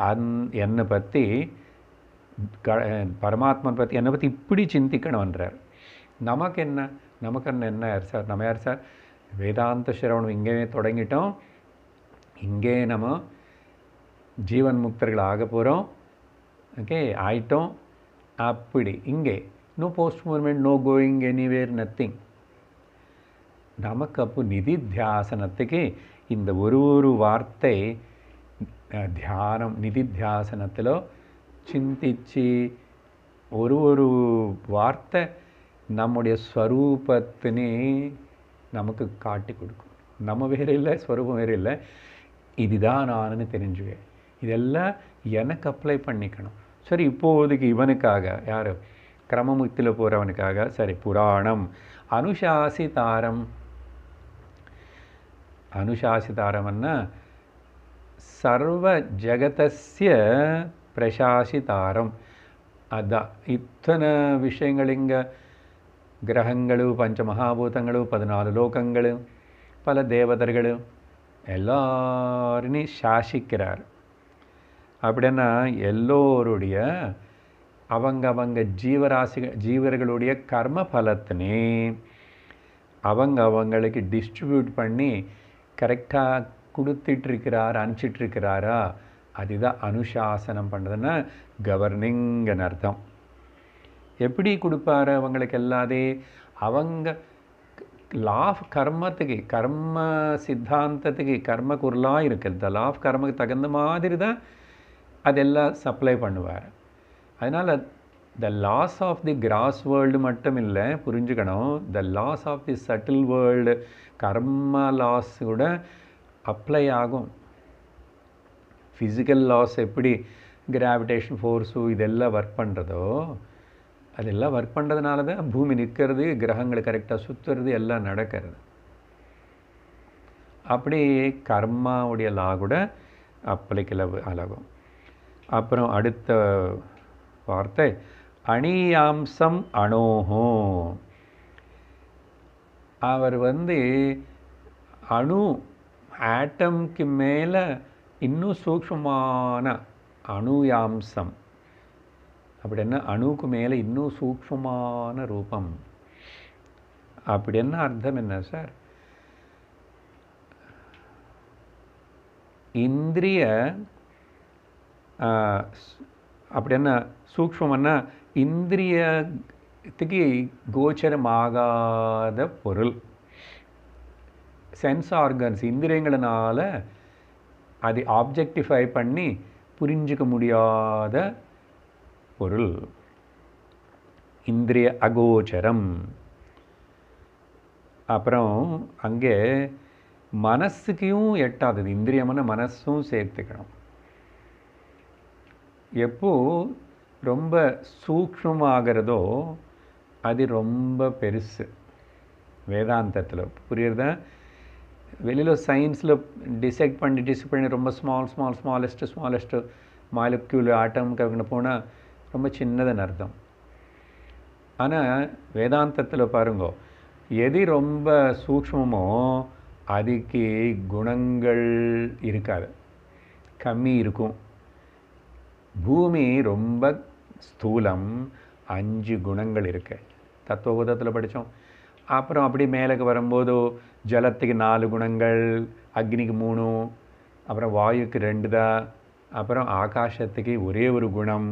அந் என்னை பற்றி க பரமாத்மன் பற்றி என்னை பற்றி இப்படி சிந்திக்கணுன்றார் நமக்கு என்ன நமக்கு என்ன என்ன யார் சார் நம்ம யார் சார் வேதாந்த சிரவணம் இங்கேயே தொடங்கிட்டோம் இங்கே நம்ம ஜீவன் முக்தர்கள் ஆக போகிறோம் ஓகே ஆயிட்டோம் அப்படி இங்கே no post moment no going anywhere nothing நமக்கு அப்போ நிதி தியாசனத்துக்கு இந்த ஒரு ஒரு வார்த்தை தியானம் நிதி தியாசனத்தில் சிந்திச்சு ஒரு ஒரு வார்த்தை நம்முடைய ஸ்வரூபத்தினே நமக்கு காட்டி கொடுக்கும் நம்ம வேறு இல்லை ஸ்வரூபம் வேறு இல்லை இதுதான் நானுன்னு தெரிஞ்சுவேன் இதெல்லாம் எனக்கு அப்ளை பண்ணிக்கணும் சரி இப்போதைக்கு இவனுக்காக யார் கிரமமுக்தியில் போகிறவனுக்காக சரி புராணம் தாரம் அனுசாசிதாரம்னா சர்வ ஜகதஸ்ய பிரசாசிதாரம் அதுதான் இத்தனை விஷயங்கள் இங்கே கிரகங்கள் பஞ்ச மகாபூதங்களும் பதினாலு லோகங்களும் பல தேவதர்களும் எல்லாரையும் சாசிக்கிறார் அப்படின்னா எல்லோருடைய அவங்க அவங்க ஜீவராசி ஜீவர்களுடைய கர்ம பலத்தினே அவங்க அவங்களுக்கு டிஸ்ட்ரிபியூட் பண்ணி கரெக்டாக கொடுத்துட்ருக்கிறார் அனுப்பிச்சிட்ருக்கிறாரா அதுதான் அனுசாசனம் பண்ணுறதுன்னா கவர்னிங்கன்னு அர்த்தம் எப்படி கொடுப்பாரு அவங்களுக்கு எல்லாதே அவங்க லா ஆஃப் கர்மத்துக்கு கர்ம சித்தாந்தத்துக்கு கர்ம குரலாக இருக்கிறது லா ஆஃப் கர்மக்கு தகுந்த மாதிரி தான் அதெல்லாம் சப்ளை பண்ணுவார் அதனால் the laws of the gross world மட்டும் இல்லை புரிஞ்சுக்கணும் the laws of the subtle world karma laws கூட அப்ளை ஆகும் ஃபிசிக்கல் லாஸ் எப்படி கிராவிடேஷன் ஃபோர்ஸு இதெல்லாம் ஒர்க் பண்ணுறதோ அதெல்லாம் ஒர்க் பண்ணுறதுனால தான் பூமி நிற்கிறது கிரகங்கள் கரெக்டாக சுற்றுறது எல்லாம் நடக்கிறது அப்படி கர்மாவுடைய லா கூட அப்ளிக்கல அழகும் அப்புறம் அடுத்த வார்த்தை அணியாம்சம் அணோகம் அவர் வந்து அணு ஆட்டம்க்கு மேலே இன்னும் சூக்ஷமான அணுயாம்சம் அப்படின்னா அணுக்கு மேலே இன்னும் சூக்ஷமான ரூபம் அப்படின்னா அர்த்தம் என்ன சார் இந்திரிய அப்படின்னா சூக்மன்னா இந்திரிய த்துக்கு கோச்சரமாகாத பொருள் சென்ஸ் ஆர்கன்ஸ் இந்திரியங்களினால் அது ஆப்ஜெக்டிஃபை பண்ணி புரிஞ்சிக்க முடியாத பொருள் இந்திரிய அகோச்சரம் அப்புறம் அங்கே மனசுக்கும் எட்டாதது இந்திரியமான மனசும் சேர்த்துக்கணும் எப்போ ரொம்ப சூக்ஷமாகிறதோ அது ரொம்ப பெருசு வேதாந்தத்தில் புரியுறதா வெளியில் சயின்ஸில் டிசைட் பண்ணி டிசைட் பண்ணி ரொம்ப small small smallest smallest molecule atom கவுக்குன்னு போனால் ரொம்ப சின்னதுன்னு அர்த்தம் ஆனால் வேதாந்தத்தில் பாருங்க எது ரொம்ப சூக்மமோ அதுக்கு குணங்கள் இருக்காது கம்மி இருக்கும் பூமி ரொம்ப ஸ்தூலம் அஞ்சு குணங்கள் இருக்குது தத்துவபோதத்தில் படித்தோம் அப்புறம் அப்படி மேலே வரும்போது ஜலத்துக்கு நாலு குணங்கள் அக்னிக்கு மூணு அப்புறம் வாயுக்கு ரெண்டு தான் அப்புறம் ஆகாசத்துக்கு ஒரே ஒரு குணம்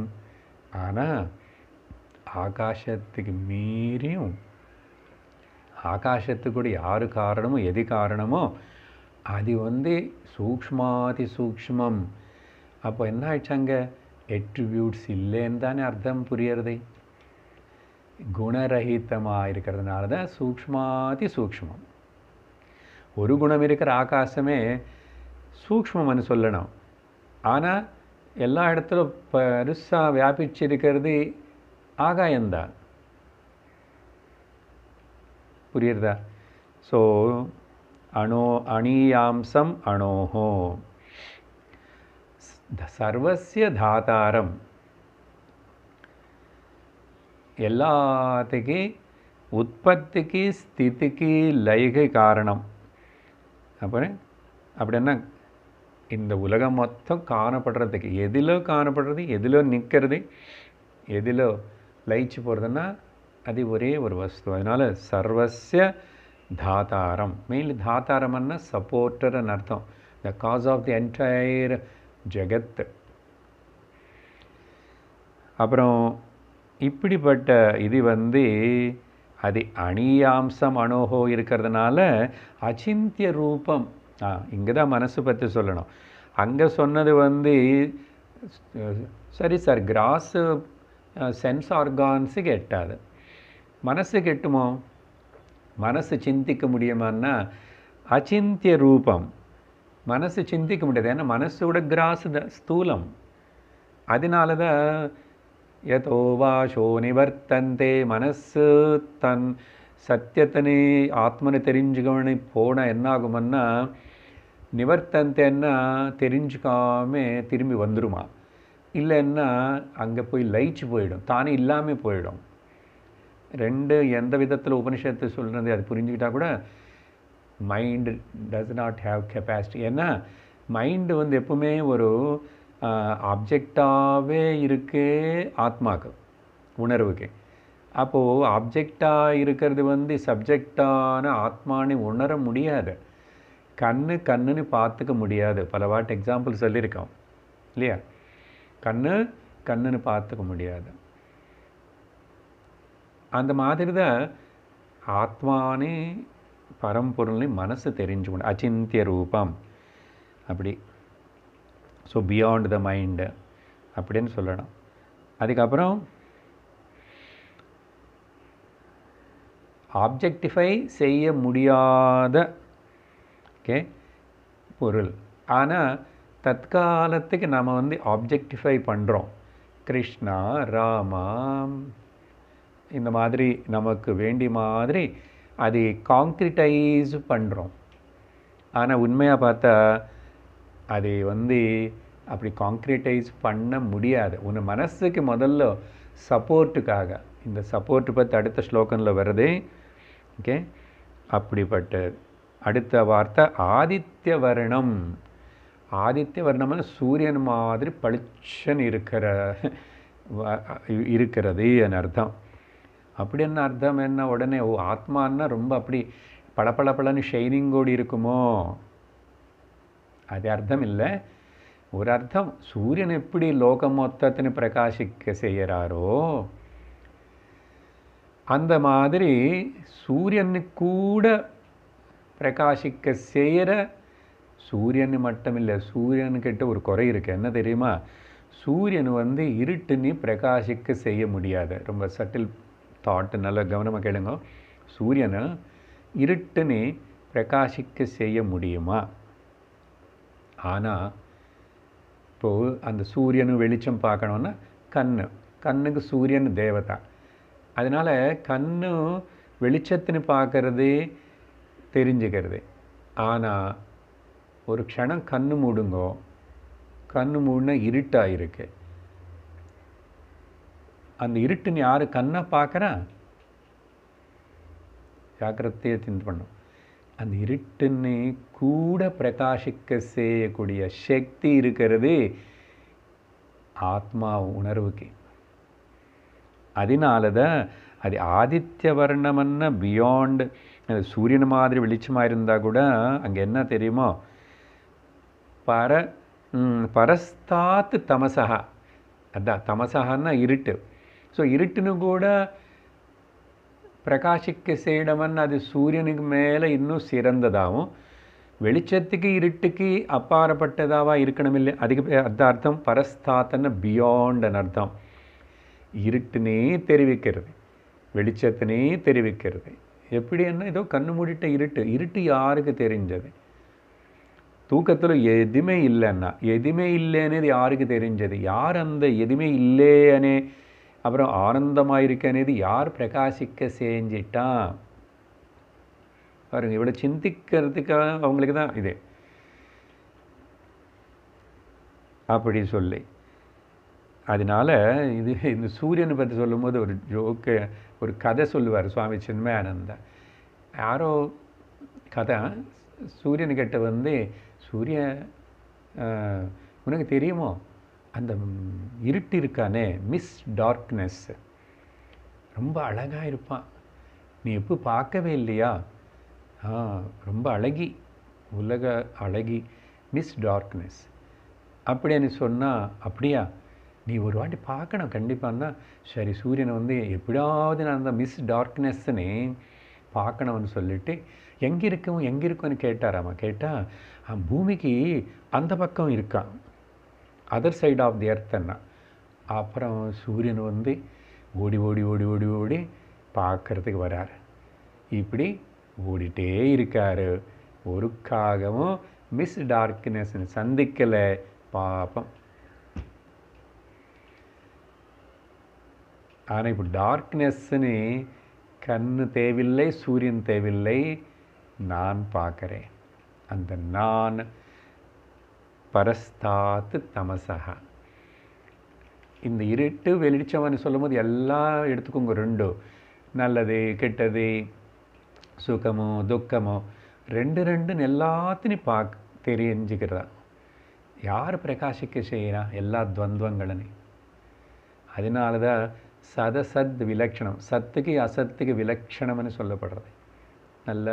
ஆனால் ஆகாசத்துக்கு மீறியும் ஆகாசத்துக்கு கூட யார் காரணமோ எது காரணமோ அது வந்து சூக்மாதி சூக்மம் அப்போ என்ன ஆயிடுச்சாங்க எட்ரிபியூட்ஸ் இல்லைன்னு தானே அர்த்தம் புரியறதை குணரகிதமாக இருக்கிறதுனால தான் சூக்மாதி சூக்மம் ஒரு குணம் இருக்கிற ஆகாசமே சூக்மம்னு சொல்லணும் ஆனால் எல்லா இடத்துல பெருசாக வியாபிச்சிருக்கிறது ஆகாயம்தான் புரியுறதா ஸோ அணோ அணியாம்சம் அணோஹோ சர்வசிய தாதாரம் எல்லாத்துக்கு உற்பத்திக்கு ஸ்திதிக்கு லைகை காரணம் அப்புறம் அப்படின்னா இந்த உலகம் மொத்தம் காணப்படுறதுக்கு எதிலோ காணப்படுறது எதிலோ நிற்கிறது எதிலோ லயிச்சு போகிறதுன்னா அது ஒரே ஒரு வஸ்து அதனால் சர்வசிய தாத்தாரம் மெயின்லி தாத்தாரம்னா சப்போர்ட்டர்னு அர்த்தம் the cause of the entire ஜெகத் அப்புறம் இப்படிப்பட்ட இது வந்து அது அணியாம்சம் அனோகோ இருக்கிறதுனால அச்சிந்திய ரூபம் இங்கே தான் மனசு பற்றி சொல்லணும் அங்கே சொன்னது வந்து சரி சார் கிராஸு சென்ஸ் ஆர்கான்ஸு கெட்டாது மனசு கெட்டுமோ மனசு சிந்திக்க முடியுமான்னா அச்சிந்திய ரூபம் மனசு சிந்திக்க முடியாது ஏன்னா மனசோட கிராஸ் ஸ்தூலம் அதனால தான் யதோ வாஷோ நிவர்த்தந்தே மனசு தன் சத்தியத்தனே ஆத்மனை தெரிஞ்சுக்கணும் போனால் என்ன ஆகுமன்னா நிவர்த்தந்தேன்னா தெரிஞ்சுக்காம திரும்பி வந்துடுமா இல்லைன்னா அங்கே போய் லயிச்சு போயிடும் தானே இல்லாமல் போயிடும் ரெண்டு எந்த விதத்தில் உபனிஷத்து சொல்கிறது அது புரிஞ்சுக்கிட்டால் கூட mind does not have capacity ஏன்னா மைண்டு வந்து எப்பவுமே ஒரு ஆப்ஜெக்டாகவே இருக்கு ஆத்மாக்கு உணர்வுக்கு அப்போது ஆப்ஜெக்டாக இருக்கிறது வந்து சப்ஜெக்டான ஆத்மானு உணர முடியாது கண்ணு கண்ணுன்னு பார்த்துக்க முடியாது பல வாட்டு எக்ஸாம்பிள் சொல்லியிருக்கோம் இல்லையா கண்ணு கண்ணுன்னு பார்த்துக்க முடியாது அந்த மாதிரி தான் ஆத்மானே பரம்பொருள்னு மனசு தெரிஞ்சுக்கணும் அச்சிந்திய ரூபம் அப்படி ஸோ பியாண்ட் த மைண்டு அப்படின்னு சொல்லலாம் அதுக்கப்புறம் ஆப்ஜெக்டிஃபை செய்ய முடியாத ஓகே பொருள் ஆனால் தற்காலத்துக்கு நம்ம வந்து ஆப்ஜெக்டிஃபை பண்ணுறோம் கிருஷ்ணா ராமா இந்த மாதிரி நமக்கு வேண்டி மாதிரி அது காங்க்ரிட்டைஸ் பண்ணுறோம் ஆனால் உண்மையாக பார்த்தா அதை வந்து அப்படி காங்க்ரீட்டைஸ் பண்ண முடியாது உன் மனசுக்கு முதல்ல சப்போர்ட்டுக்காக இந்த சப்போர்ட்டு பற்றி அடுத்த ஸ்லோகனில் வருது ஓகே அப்படிப்பட்ட அடுத்த வார்த்தை ஆதித்ய வர்ணம் ஆதித்ய வர்ணம்னு சூரியன் மாதிரி பளிச்சன் இருக்கிற இருக்கிறது என் அர்த்தம் அப்படி என்ன அர்த்தம் என்ன உடனே ஓ ஆத்மான்னா ரொம்ப அப்படி பளபளபளன்னு ஷைனிங்கோடு இருக்குமோ அது அர்த்தம் இல்லை ஒரு அர்த்தம் சூரியன் எப்படி லோகம் மொத்தத்தின் பிரகாசிக்க செய்கிறாரோ அந்த மாதிரி சூரியனு கூட பிரகாசிக்க செய்கிற சூரியன் மட்டும் இல்லை சூரியன்கிட்ட ஒரு குறை இருக்குது என்ன தெரியுமா சூரியன் வந்து இருட்டுன்னு பிரகாசிக்க செய்ய முடியாது ரொம்ப சட்டில் தாட் நல்லா கவனமாக கேளுங்க சூரியனை இருட்டுன்னு பிரகாசிக்க செய்ய முடியுமா ஆனால் இப்போது அந்த சூரியனு வெளிச்சம் பார்க்கணுன்னா கண் கண்ணுக்கு சூரியன் தேவதா அதனால் கண்ணு வெளிச்சத்தின்னு பார்க்கறது தெரிஞ்சுக்கிறது ஆனால் ஒரு க்ஷணம் கண் மூடுங்கோ கண் மூடினா இருட்டாக இருக்கு அந்த இருட்டுன்னு யார் கண்ணை பார்க்குறா ஜாக்கிரதையை சிந்தி பண்ணும் அந்த இருட்டுன்னு கூட பிரகாசிக்க செய்யக்கூடிய சக்தி இருக்கிறது ஆத்மா உணர்வுக்கு அதனால தான் அது ஆதித்ய பியாண்டு பியாண்ட் சூரியன் மாதிரி வெளிச்சமாக இருந்தால் கூட அங்கே என்ன தெரியுமோ பர பரஸ்தாத்து தமசகா அதான் தமசகான்னா இருட்டு ஸோ இருட்டுன்னு கூட பிரகாசிக்க செய்யணவன் அது சூரியனுக்கு மேலே இன்னும் சிறந்ததாகவும் வெளிச்சத்துக்கு இருட்டுக்கு அப்பாறப்பட்டதாவாக இருக்கணும் இல்லை அதுக்கு அந்த அர்த்தம் பரஸ்தாத்தன்னு பியாண்டன் அர்த்தம் இருட்டுனே தெரிவிக்கிறது வெளிச்சத்தினே தெரிவிக்கிறது எப்படி என்ன ஏதோ கண்ணு மூடிட்ட இருட்டு இருட்டு யாருக்கு தெரிஞ்சது தூக்கத்தில் எதுவுமே இல்லைன்னா எதுவுமே இல்லைன்னு யாருக்கு தெரிஞ்சது யார் அந்த எதுவுமே இல்லையனே அப்புறம் ஆனந்தமாக இருக்கனேது யார் பிரகாசிக்க செஞ்சிட்டான் பாருங்கள் இவ்வளோ சிந்திக்கிறதுக்காக அவங்களுக்கு தான் இது அப்படி சொல்லி அதனால் இது இந்த சூரியனை பற்றி சொல்லும்போது ஒரு ஜோக்கு ஒரு கதை சொல்லுவார் சுவாமி சின்மயானந்தா யாரோ கதை சூரியன்கிட்ட வந்து சூரிய உனக்கு தெரியுமோ அந்த இருட்டு இருக்கானே மிஸ் டார்க்னஸ் ரொம்ப அழகாக இருப்பான் நீ எப்போ பார்க்கவே இல்லையா ஆ ரொம்ப அழகி உலக அழகி மிஸ் டார்க்னஸ் அப்படின்னு சொன்னால் அப்படியா நீ ஒரு வாட்டி பார்க்கணும் கண்டிப்பான்னா சரி சூரியனை வந்து எப்படியாவது நான் அந்த மிஸ் டார்க்னஸ்ன்னு பார்க்கணும்னு சொல்லிட்டு எங்கே இருக்கும் எங்கே இருக்கும்னு கேட்டாராம்மா கேட்டால் பூமிக்கு அந்த பக்கம் இருக்கான் அதர் சைடு ஆஃப் தி எர்த்துன்னா அப்புறம் சூரியன் வந்து ஓடி ஓடி ஓடி ஓடி ஓடி பார்க்குறதுக்கு வரார் இப்படி ஓடிட்டே இருக்கார் ஒரு காகவும் மிஸ் டார்க்னஸ் சந்திக்கலை பாப்பம் ஆனால் இப்போ டார்க்னஸ்ன்னு கண்ணு தேவையில்லை சூரியன் தேவையில்லை நான் பார்க்குறேன் அந்த நான் பரஸ்தாத்து தமசகா இந்த இருட்டு வெளிச்சம்னு சொல்லும்போது எல்லா எடுத்துக்கோங்க ரெண்டும் நல்லது கெட்டது சுகமோ துக்கமோ ரெண்டு ரெண்டுன்னு எல்லாத்தினையும் பார்க்க தெரிஞ்சுக்கிறதா யார் பிரகாசிக்க செய்கிறா எல்லா துவந்தங்களையும் அதனால தான் சதசத் விலக்ஷணம் சத்துக்கு அசத்துக்கு விலக்ஷணம்னு சொல்லப்படுறது நல்ல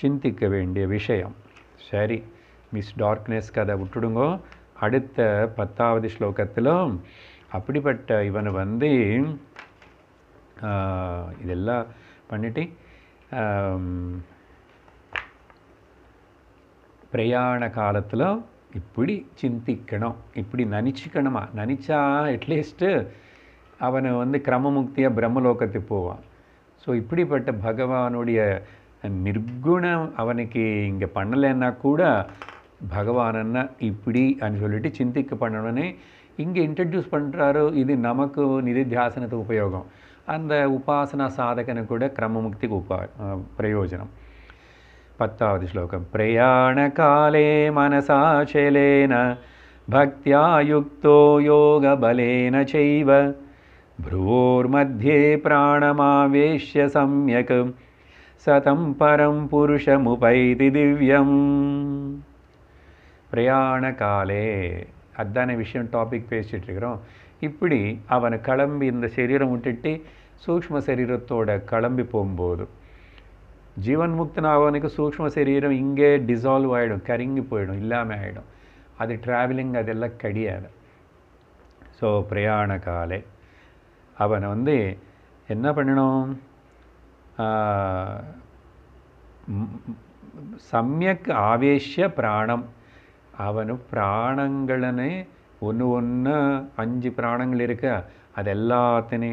சிந்திக்க வேண்டிய விஷயம் சரி மிஸ் டார்க்னஸ் கதை விட்டுடுங்கோ அடுத்த பத்தாவது ஸ்லோகத்திலும் அப்படிப்பட்ட இவன் வந்து இதெல்லாம் பண்ணிட்டு பிரயாண காலத்தில் இப்படி சிந்திக்கணும் இப்படி நினச்சிக்கணுமா நினச்சா அட்லீஸ்ட்டு அவனை வந்து கிரமமுக்தியாக பிரம்மலோகத்துக்கு போவான் ஸோ இப்படிப்பட்ட பகவானுடைய நிர்குணம் அவனுக்கு இங்கே பண்ணலைன்னா கூட பகவான் என்ன இப்படி அப்படின்னு சொல்லிட்டு சிந்திக்க பண்ணணுன்னே இங்கே இன்ட்ரடியூஸ் பண்ணுறாரு இது நமக்கு நிதித்தியாசனத்துக்கு உபயோகம் அந்த உபாசனா சாதகனை கூட கிரமமுக்திக்கு உபா பிரயோஜனம் பத்தாவது ஸ்லோகம் பிரயாண பிரயாணகாலே மனசாச்சலேன பக்தியா யுக்தோ பலேன செய்வ ப்ரூவோர் மத்தியே பிராணமாவேஷ்ய சமயக்கு சதம் பரம் புருஷமுபைதி திவ்யம் பிரயாண காலே அதான விஷயம் டாபிக் இருக்கிறோம் இப்படி அவனை கிளம்பி இந்த சரீரம் விட்டுட்டு சூக்ம சரீரத்தோட கிளம்பி போகும்போது ஜீவன் முக்தனாகவனுக்கு சூக்ம சரீரம் இங்கே டிசால்வ் ஆகிடும் கருங்கி போயிடும் இல்லாமல் ஆகிடும் அது ட்ராவலிங் அதெல்லாம் கிடையாது ஸோ பிரயாண காலே அவனை வந்து என்ன பண்ணணும் சமயக் ஆவேஷ பிராணம் ஒன்று ஒன்று அஞ்சு பிராணங்கள் இருக்க அது எல்லாத்தினே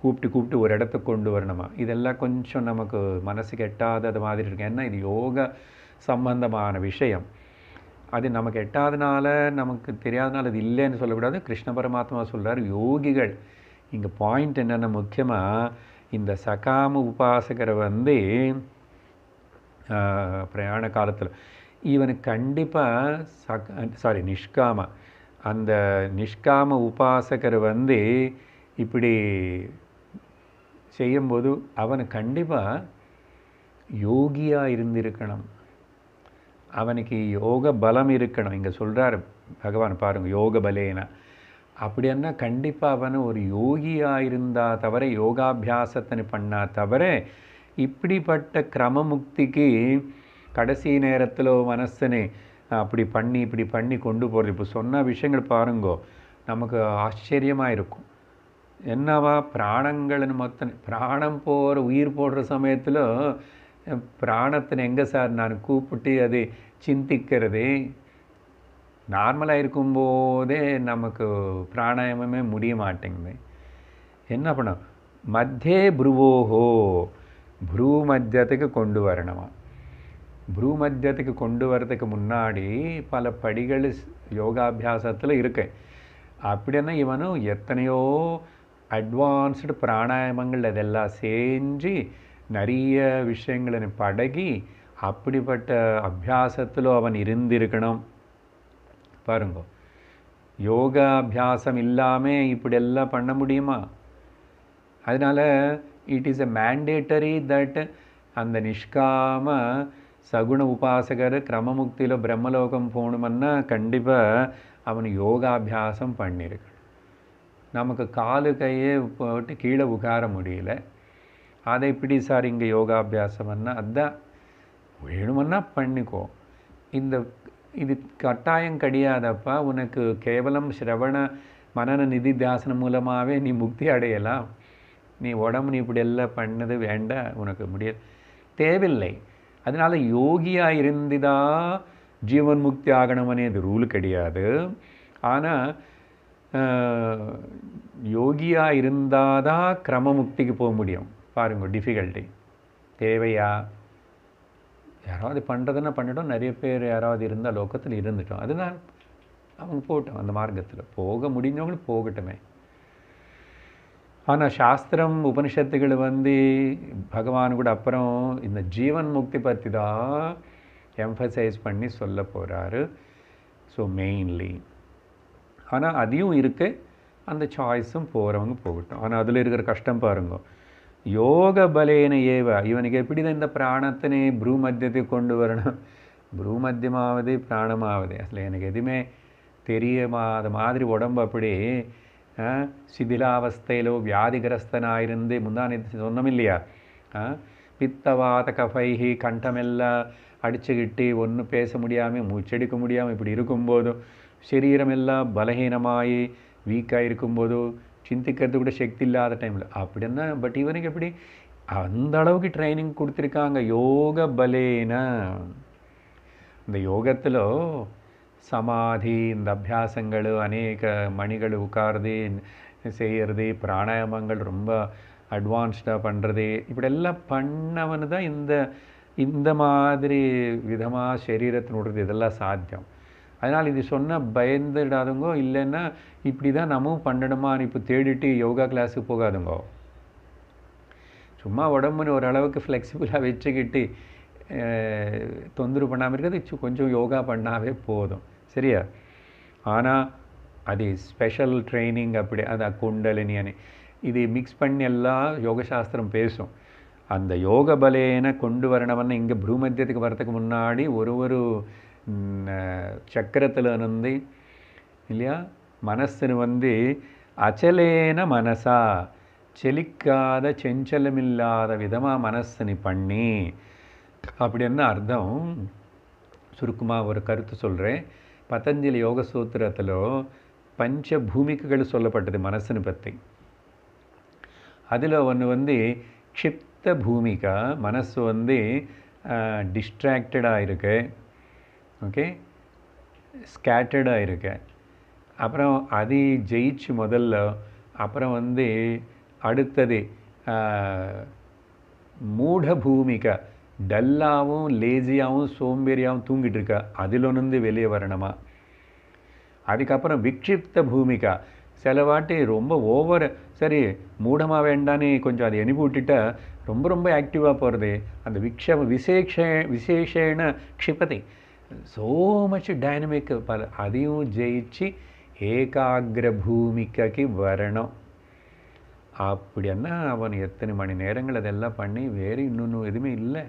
கூப்பிட்டு கூப்பிட்டு ஒரு இடத்த கொண்டு வரணுமா இதெல்லாம் கொஞ்சம் நமக்கு மனசுக்கு அது மாதிரி இருக்கும் ஏன்னா இது யோக சம்பந்தமான விஷயம் அது நமக்கு எட்டாதனால நமக்கு தெரியாதனால அது இல்லைன்னு சொல்லக்கூடாது கிருஷ்ண பரமாத்மா சொல்கிறார் யோகிகள் இங்கே பாயிண்ட் என்னென்ன முக்கியமாக இந்த சகாம உபாசகரை வந்து பிரயாண காலத்தில் இவன் கண்டிப்பாக சக் சாரி நிஷ்காம அந்த நிஷ்காம உபாசகர் வந்து இப்படி செய்யும்போது அவன் கண்டிப்பாக யோகியாக இருந்திருக்கணும் அவனுக்கு யோக பலம் இருக்கணும் இங்கே சொல்கிறார் பகவான் பாருங்கள் யோக பலேனா அப்படின்னா கண்டிப்பாக அவன் ஒரு யோகியாக இருந்தால் தவிர யோகாபியாசத்தினை பண்ணா தவிர இப்படிப்பட்ட கிரமமுக்திக்கு கடைசி நேரத்தில் மனசனே அப்படி பண்ணி இப்படி பண்ணி கொண்டு போகிறது இப்போ சொன்ன விஷயங்கள் பாருங்கோ நமக்கு ஆச்சரியமாக இருக்கும் என்னவா பிராணங்கள்னு மொத்தம் பிராணம் போகிற உயிர் போடுற சமயத்தில் பிராணத்தின் எங்கே சார் நான் கூப்பிட்டு அதை சிந்திக்கிறது நார்மலாக இருக்கும்போதே நமக்கு பிராணாயாமமே முடிய மாட்டேங்குது என்ன பண்ணோம் மத்தியே புருவோஹோ புரூ மத்தியத்துக்கு கொண்டு வரணுமா ப்ரூமத்தியத்துக்கு கொண்டு வரதுக்கு முன்னாடி பல படிகள் யோகாபியாசத்தில் இருக்கு அப்படின்னா இவனும் எத்தனையோ அட்வான்ஸ்டு பிராணாயாமங்கள் அதெல்லாம் செஞ்சு நிறைய விஷயங்களை படகி அப்படிப்பட்ட அபியாசத்தில் அவன் இருந்திருக்கணும் பாருங்க யோகாபியாசம் இல்லாமல் இப்படியெல்லாம் பண்ண முடியுமா அதனால் it is a mandatory that அந்த நிஷ்காம சகுண உபாசகர் கிரமமுக்தியில் பிரம்மலோகம் போகணுமன்னா கண்டிப்பாக அவன் யோகாபியாசம் பண்ணியிருக்கணும் நமக்கு காலு கையே போட்டு கீழே உகார முடியல அதை இப்படி சார் இங்கே யோகாபியாசம்னா அதுதான் வேணுமன்னா பண்ணிக்கோ இந்த இது கட்டாயம் கிடையாதப்பா உனக்கு கேவலம் சிரவண மனன நிதி தியாசனம் மூலமாகவே நீ முக்தி அடையலாம் நீ உடம்பு நீ இப்படி எல்லாம் பண்ணது வேண்டாம் உனக்கு முடியாது தேவையில்லை அதனால் யோகியாக இருந்துதா ஜீவன் முக்தி ஆகணும் இது ரூல் கிடையாது ஆனால் யோகியாக இருந்தால் தான் கிரமமுக்திக்கு போக முடியும் பாருங்கள் டிஃபிகல்ட்டி தேவையா யாராவது பண்ணுறதுன்னா பண்ணிட்டோம் நிறைய பேர் யாராவது இருந்தால் லோக்கத்தில் இருந்துட்டோம் அதுதான் அவங்க போட்டோம் அந்த மார்க்கத்தில் போக முடிஞ்சவங்களும் போகட்டுமே ஆனால் சாஸ்திரம் உபனிஷத்துகள் வந்து பகவான் கூட அப்புறம் இந்த ஜீவன் முக்தி பற்றி தான் எம்ஃபசைஸ் பண்ணி சொல்ல போகிறாரு ஸோ மெயின்லி ஆனால் அதையும் இருக்குது அந்த சாய்ஸும் போகிறவங்க போகட்டும் ஆனால் அதில் இருக்கிற கஷ்டம் பாருங்க யோக பலேன ஏவ இவனுக்கு எப்படி தான் இந்த பிராணத்தினே மத்தியத்தை கொண்டு வரணும் மத்தியமாவது பிராணமாவது அதில் எனக்கு எதுவுமே அது மாதிரி உடம்பு அப்படி சிதிலாவஸ்தையிலோ வியாதிகிரஸ்தனாயிருந்து முந்தானே சொன்னோம் இல்லையா பித்தவாத கஃபைகி கண்டமெல்லாம் அடிச்சுக்கிட்டு ஒன்றும் பேச முடியாமல் மூச்செடுக்க முடியாமல் இப்படி இருக்கும்போதும் சரீரமெல்லாம் பலகீனமாகி வீக்காக இருக்கும்போதோ சிந்திக்கிறது கூட சக்தி இல்லாத டைமில் அப்படின்னா பட் இவனுக்கு எப்படி அந்த அளவுக்கு ட்ரைனிங் கொடுத்துருக்காங்க யோக பலேன இந்த யோகத்தில் சமாதி இந்த அபியாசங்கள் அநேக மணிகள் உட்காருது செய்கிறது பிராணாயாமங்கள் ரொம்ப அட்வான்ஸ்டாக பண்ணுறது இப்படியெல்லாம் பண்ணவனு தான் இந்த இந்த மாதிரி விதமாக சரீரத்தினுடைய இதெல்லாம் சாத்தியம் அதனால் இது சொன்னால் பயந்துடாதுங்கோ இல்லைன்னா இப்படி தான் நம்மும் பண்ணணுமா இப்போ தேடிட்டு யோகா கிளாஸுக்கு போகாதுங்கோ சும்மா உடம்புன்னு ஓரளவுக்கு ஃப்ளெக்சிபிளாக வச்சுக்கிட்டு தொந்தரவு பண்ணாமல் இருக்கிறது கொஞ்சம் யோகா பண்ணாவே போதும் சரியா ஆனால் அது ஸ்பெஷல் ட்ரைனிங் அப்படி அது குண்டலினி அணி இது மிக்ஸ் பண்ணி எல்லாம் யோகசாஸ்திரம் பேசும் அந்த யோக பலேன கொண்டு வரணும்னு இங்கே பூமத்தியத்துக்கு வரத்துக்கு முன்னாடி ஒரு ஒரு சக்கரத்தில் இருந்து இல்லையா மனசு வந்து அச்சலேன மனசா செலிக்காத செஞ்சலமில்லாத விதமாக மனசு பண்ணி அப்படின்னு அர்த்தம் சுருக்கமாக ஒரு கருத்து சொல்கிறேன் பதஞ்சலி யோக சூத்திரத்தில் பஞ்ச பூமிக்குகள் சொல்லப்பட்டது மனசுன்னு பற்றி அதில் ஒன்று வந்து க்ஷிப்த பூமிக்கா மனசு வந்து டிஸ்ட்ராக்டடாக இருக்கு ஓகே ஸ்கேட்டர்டாக இருக்கு அப்புறம் அது ஜெயிச்சு முதல்ல அப்புறம் வந்து அடுத்தது மூட பூமிக்கா டல்லாகவும் லேசியாகவும் சோம்பேறியாகவும் தூங்கிட்டு இருக்கா ஒன்று வெளியே வரணுமா அதுக்கப்புறம் விக்ஷிப்த பூமிக்கா சில வாட்டி ரொம்ப ஓவர் சரி மூடமாக வேண்டான்னு கொஞ்சம் அதை அனுப்பி விட்டுட்டா ரொம்ப ரொம்ப ஆக்டிவாக போகிறது அந்த விக்ஷ விசேஷ விசேஷன க்ஷிபதி ஸோ மச் டைனமிக் பல அதையும் ஜெயிச்சு ஏகாகிர பூமிக்கு வரணும் அப்படின்னா அவன் எத்தனை மணி நேரங்கள் அதெல்லாம் பண்ணி வேறு இன்னொன்று எதுவுமே இல்லை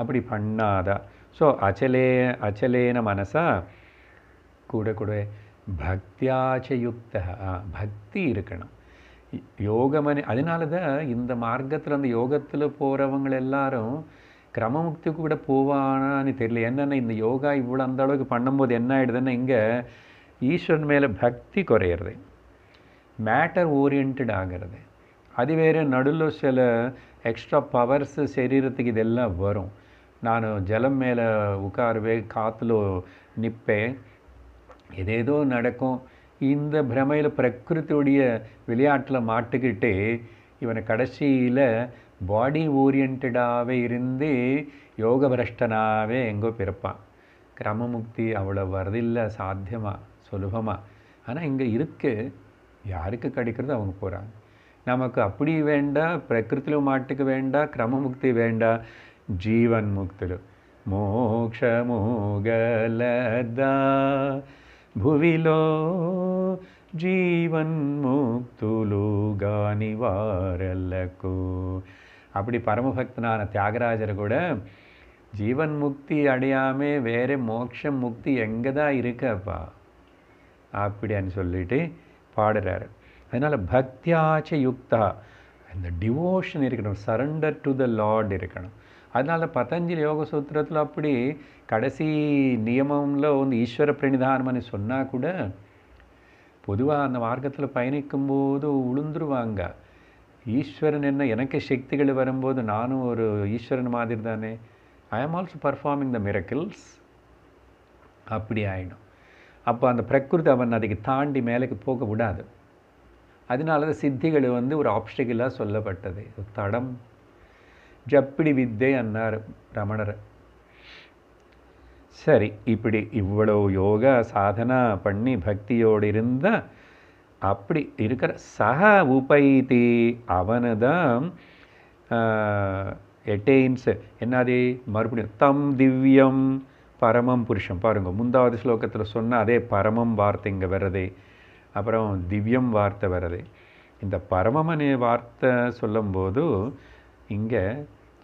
அப்படி பண்ணாதான் ஸோ அச்சலே அச்சலேன மனசா கூட கூட பக்தியாச்சயுக்த பக்தி இருக்கணும் யோகமனி அதனால தான் இந்த மார்க்கத்தில் அந்த யோகத்தில் போகிறவங்க எல்லாரும் கிரமமுக்தி கூட போவானான்னு தெரியல என்னென்ன இந்த யோகா இவ்வளோ அந்த அளவுக்கு பண்ணும்போது என்ன ஆகிடுதுன்னா இங்கே ஈஸ்வரன் மேலே பக்தி குறையிறது மேட்டர் ஓரியன்ட் ஆகிறது அது வேறு நடுவில் சில எக்ஸ்ட்ரா பவர்ஸு சரீரத்துக்கு இதெல்லாம் வரும் நான் ஜலம் மேலே உட்காருவேன் காற்றுல நிற்பேன் எதேதோ நடக்கும் இந்த பிரமையில் பிரகிருத்தியுடைய விளையாட்டில் மாட்டுக்கிட்டு இவனை கடைசியில் பாடி ஓரியன்டாகவே இருந்து யோக பிரஷ்டனாகவே எங்கோ பிறப்பான் கிரமமுக்தி அவ்வளோ வரதில்லை சாத்தியமாக சுலபமாக ஆனால் இங்கே இருக்குது யாருக்கு கிடைக்கிறதோ அவங்க போகிறாங்க நமக்கு அப்படி வேண்டாம் பிரகிருத்தில மாட்டுக்கு வேண்டாம் கிரமமுக்தி வேண்டாம் జీవన్ముక్తులు మోక్షమోగలదా భువిలో జీవన్ముక్తులుగాని వారలకు அப்படி பரமபக்தனான தியாகராஜர் கூட ஜீவன் முக்தி அடையாமே வேறு மோட்சம் முக்தி எங்கே தான் இருக்கப்பா அப்படின்னு சொல்லிட்டு பாடுறாரு அதனால் பக்தியாச்ச யுக்தா அந்த டிவோஷன் இருக்கணும் சரண்டர் டு த லார்ட் இருக்கணும் அதனால பதஞ்சலி யோக சூத்திரத்தில் அப்படி கடைசி நியமம்ல வந்து ஈஸ்வர பிரணிதானம் சொன்னால் கூட பொதுவாக அந்த மார்க்கத்தில் பயணிக்கும் போது உளுந்துருவாங்க ஈஸ்வரன் என்ன எனக்கு சக்திகள் வரும்போது நானும் ஒரு ஈஸ்வரன் மாதிரி தானே ஐ ஆம் ஆல்சோ பர்ஃபார்மிங் த மிரக்கிள்ஸ் அப்படி ஆகிடும் அப்போ அந்த பிரகிருதி அவன் அதுக்கு தாண்டி மேலேக்கு போக விடாது அதனால தான் சித்திகள் வந்து ஒரு ஆப்ஸ்டிக்கலாக சொல்லப்பட்டது தடம் ஜப்பிடி வித்தே அன்னார் ரமணர் சரி இப்படி இவ்வளோ யோகா சாதனா பண்ணி பக்தியோடு இருந்தால் அப்படி இருக்கிற சக உபைதி அவனை தான் எட்டெயின்ஸ் என்னது மறுபடியும் தம் திவ்யம் பரமம் புருஷம் பாருங்கள் முந்தாவது ஸ்லோகத்தில் சொன்னால் அதே பரமம் வார்த்தை இங்கே வர்றது அப்புறம் திவ்யம் வார்த்தை வர்றது இந்த பரமமனே வார்த்தை சொல்லும்போது இங்கே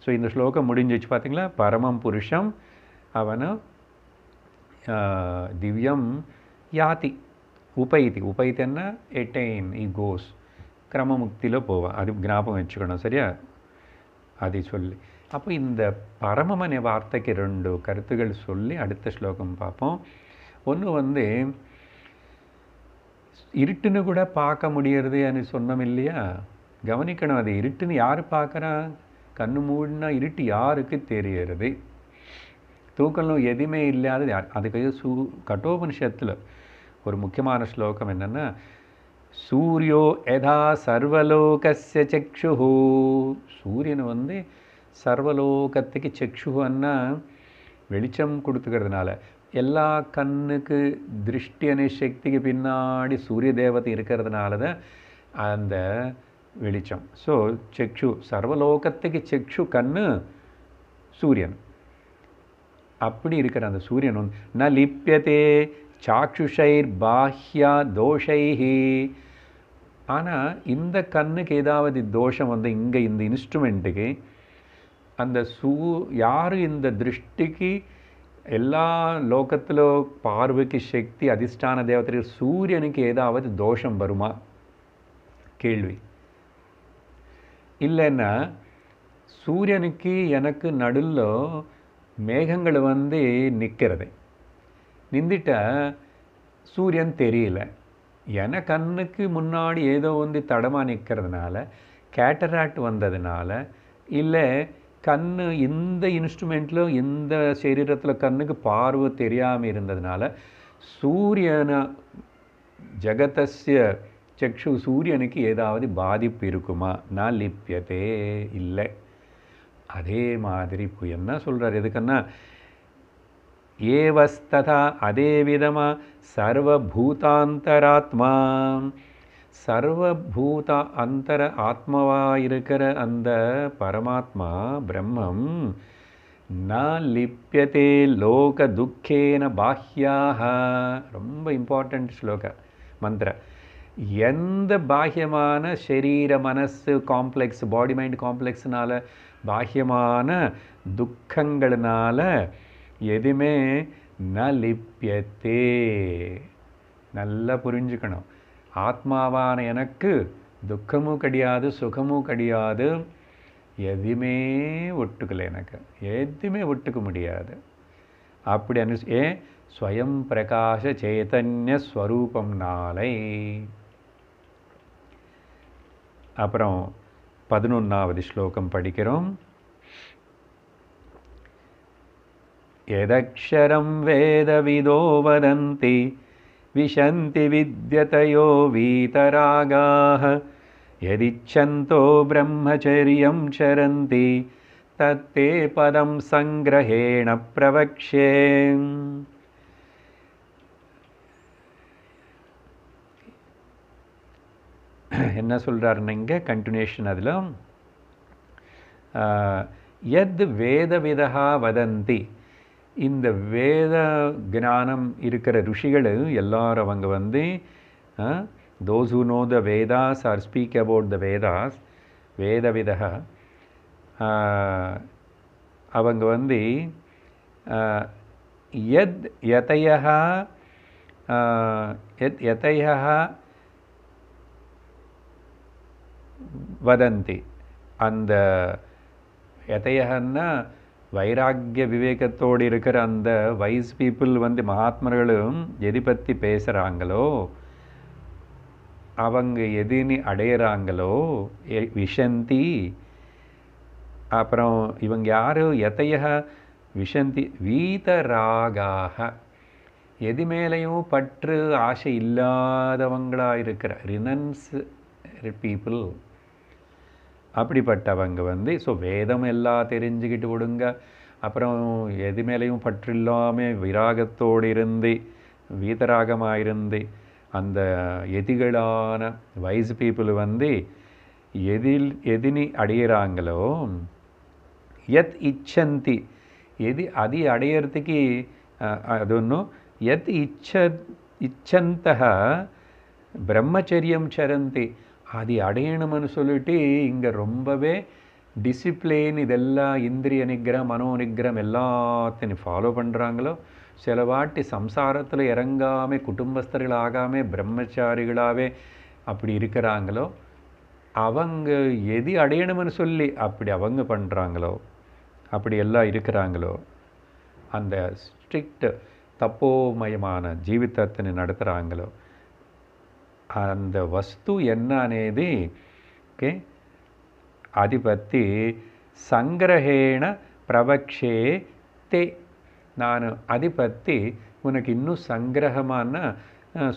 ஸோ இந்த ஸ்லோகம் முடிஞ்சிச்சு பார்த்தீங்களா பரமம் புருஷம் அவனு திவ்யம் யாதி உபயித்தி உபயித்தின்னா எட்டைன் இ கோஸ் கிரமமுக்தியில் போவான் அது ஞாபகம் வச்சுக்கணும் சரியா அதை சொல்லி அப்போ இந்த பரமம் அనే வார்த்தைக்கு ரெண்டு கருத்துகள் சொல்லி அடுத்த ஸ்லோகம் பார்ப்போம் ஒன்று வந்து இருட்டுன்னு கூட பார்க்க முடியறது அப்படின்னு சொன்னோம் இல்லையா கவனிக்கணும் அதை இருட்டுன்னு யார் பார்க்குறா கண்ணு மூடினா இருட்டு யாருக்கு தெரியறது தூக்கலும் எதுவுமே இல்லாதது யார் அதுக்கு சூ கட்டோபனிஷத்தில் ஒரு முக்கியமான ஸ்லோகம் என்னென்னா சூரியோ எதா சர்வலோகசிய சக்ஷு சூரியன் வந்து சர்வலோகத்துக்கு சக்ஷுன்னா வெளிச்சம் கொடுத்துக்கிறதுனால எல்லா கண்ணுக்கு திருஷ்டி அணு சக்திக்கு பின்னாடி சூரிய தேவதை இருக்கிறதுனால தான் அந்த வெளிச்சம் ஸோ செக்ஷு சர்வலோகத்துக்கு செக்ஷு கண்ணு சூரியன் அப்படி இருக்கிற அந்த சூரியன் வந்து ந லிப்பியதே சாட்சுஷைர் பாஹ்யா தோஷைஹி ஆனால் இந்த கண்ணுக்கு ஏதாவது தோஷம் வந்து இங்கே இந்த இன்ஸ்ட்ருமெண்ட்டுக்கு அந்த சூ யார் இந்த திருஷ்டிக்கு எல்லா லோகத்தில் பார்வைக்கு சக்தி அதிஷ்டான தேவத்திற்கு சூரியனுக்கு ஏதாவது தோஷம் வருமா கேள்வி இல்லைன்னா சூரியனுக்கு எனக்கு நடுவில் மேகங்கள் வந்து நிற்கிறது நிந்திட்டால் சூரியன் தெரியல என கண்ணுக்கு முன்னாடி ஏதோ வந்து தடமாக நிற்கிறதுனால கேட்டராக்ட் வந்ததுனால இல்லை கண் இந்த இன்ஸ்ட்ருமெண்ட்லையும் இந்த சரீரத்தில் கண்ணுக்கு பார்வை தெரியாமல் இருந்ததுனால சூரியனை ஜகதஸ்ய சக்ஷு சூரியனுக்கு ஏதாவது பாதிப்பு இருக்குமா நான் லிப்பியதே இல்லை அதே மாதிரி இப்போ என்ன சொல்கிறார் எதுக்குன்னா ஏவஸ்ததா அதே விதமாக சர்வபூதாந்தராத்மா சர்வபூத அந்தர ஆத்மாவாக இருக்கிற அந்த பரமாத்மா பிரம்மம் நான் லிப்பியதே லோக துக்கேன பாஹ்யாக ரொம்ப இம்பார்ட்டண்ட் ஸ்லோக மந்திர எந்த பாஹ்யமான சரீர மனசு காம்ப்ளெக்ஸ் பாடி மைண்ட் காம்ப்ளெக்ஸ்னால் பாஹ்யமான துக்கங்களினால எதுவுமே ந நல்லா புரிஞ்சுக்கணும் ஆத்மாவான எனக்கு துக்கமும் கிடையாது சுகமும் கிடையாது எதுவுமே ஒட்டுக்கலை எனக்கு எதுவுமே ஒட்டுக்க முடியாது அப்படி அனு ஏன் ஸ்வயம் பிரகாஷ சைத்தன்ய நாளை अपरं पदनोन्नवद् श्लोकं पठिकरोम् यदक्षरं वेदविदो वदन्ति विशन्ति विद्यतयो वीतरागाः यदिच्छन्तो ब्रह्मचर्यं चरन्ति तत् ते पदं सङ्ग्रहेण प्रवक्ष्ये *clears throat* என்ன சொல்கிறாருன்னு இங்கே கண்டினியூஷன் அதில் எத் வேத விதகா வதந்தி இந்த வேத ஞானம் இருக்கிற ருஷிகள் எல்லாரும் அவங்க வந்து those who know the Vedas are speak about the Vedas வேத விதகா அவங்க வந்து எத் எதையா எத் எதையா வதந்தி அந்த எதையன்னா வைராக்கிய விவேகத்தோடு இருக்கிற அந்த வைஸ் பீப்புள் வந்து மகாத்மர்களும் எதை பற்றி பேசுகிறாங்களோ அவங்க எதுன்னு அடையிறாங்களோ விஷந்தி அப்புறம் இவங்க யார் எதைய விஷந்தி வீதராகாக எது மேலேயும் பற்று ஆசை இல்லாதவங்களாக இருக்கிற ரினன்ஸ் பீப்புள் அப்படிப்பட்டவங்க வந்து ஸோ வேதம் எல்லாம் தெரிஞ்சுக்கிட்டு விடுங்க அப்புறம் எது மேலேயும் பற்றில்லாமல் விராகத்தோடு இருந்து வீதராகமாக இருந்து அந்த எதிகளான வயசு பீப்புள் வந்து எதில் எதினி அடையிறாங்களோ எத் இச்சந்தி எது அது அடையிறதுக்கு அது ஒன்றும் எத் இச்ச இச்சந்தக பிரம்மச்சரியம் சரந்தி அது அடையணும்னு சொல்லிட்டு இங்கே ரொம்பவே டிசிப்ளின் இதெல்லாம் இந்திரிய நிகிரம் மனோ நிகிரம் எல்லாத்தையும் ஃபாலோ பண்ணுறாங்களோ சில வாட்டி சம்சாரத்தில் இறங்காமல் குடும்பஸ்தர்கள் ஆகாமல் பிரம்மச்சாரிகளாகவே அப்படி இருக்கிறாங்களோ அவங்க எது அடையணும்னு சொல்லி அப்படி அவங்க பண்ணுறாங்களோ அப்படி எல்லாம் இருக்கிறாங்களோ அந்த ஸ்ட்ரிக்ட் தப்போமயமான ஜீவிதத்தினை நடத்துகிறாங்களோ அந்த వస్తు ఎన్న అనేది ఓకే అధిపతి సంగ్రహేణ ప్రవక్షే తే நான் அதிபத்தி உனக்கு இன்னும் சங்கிரகமான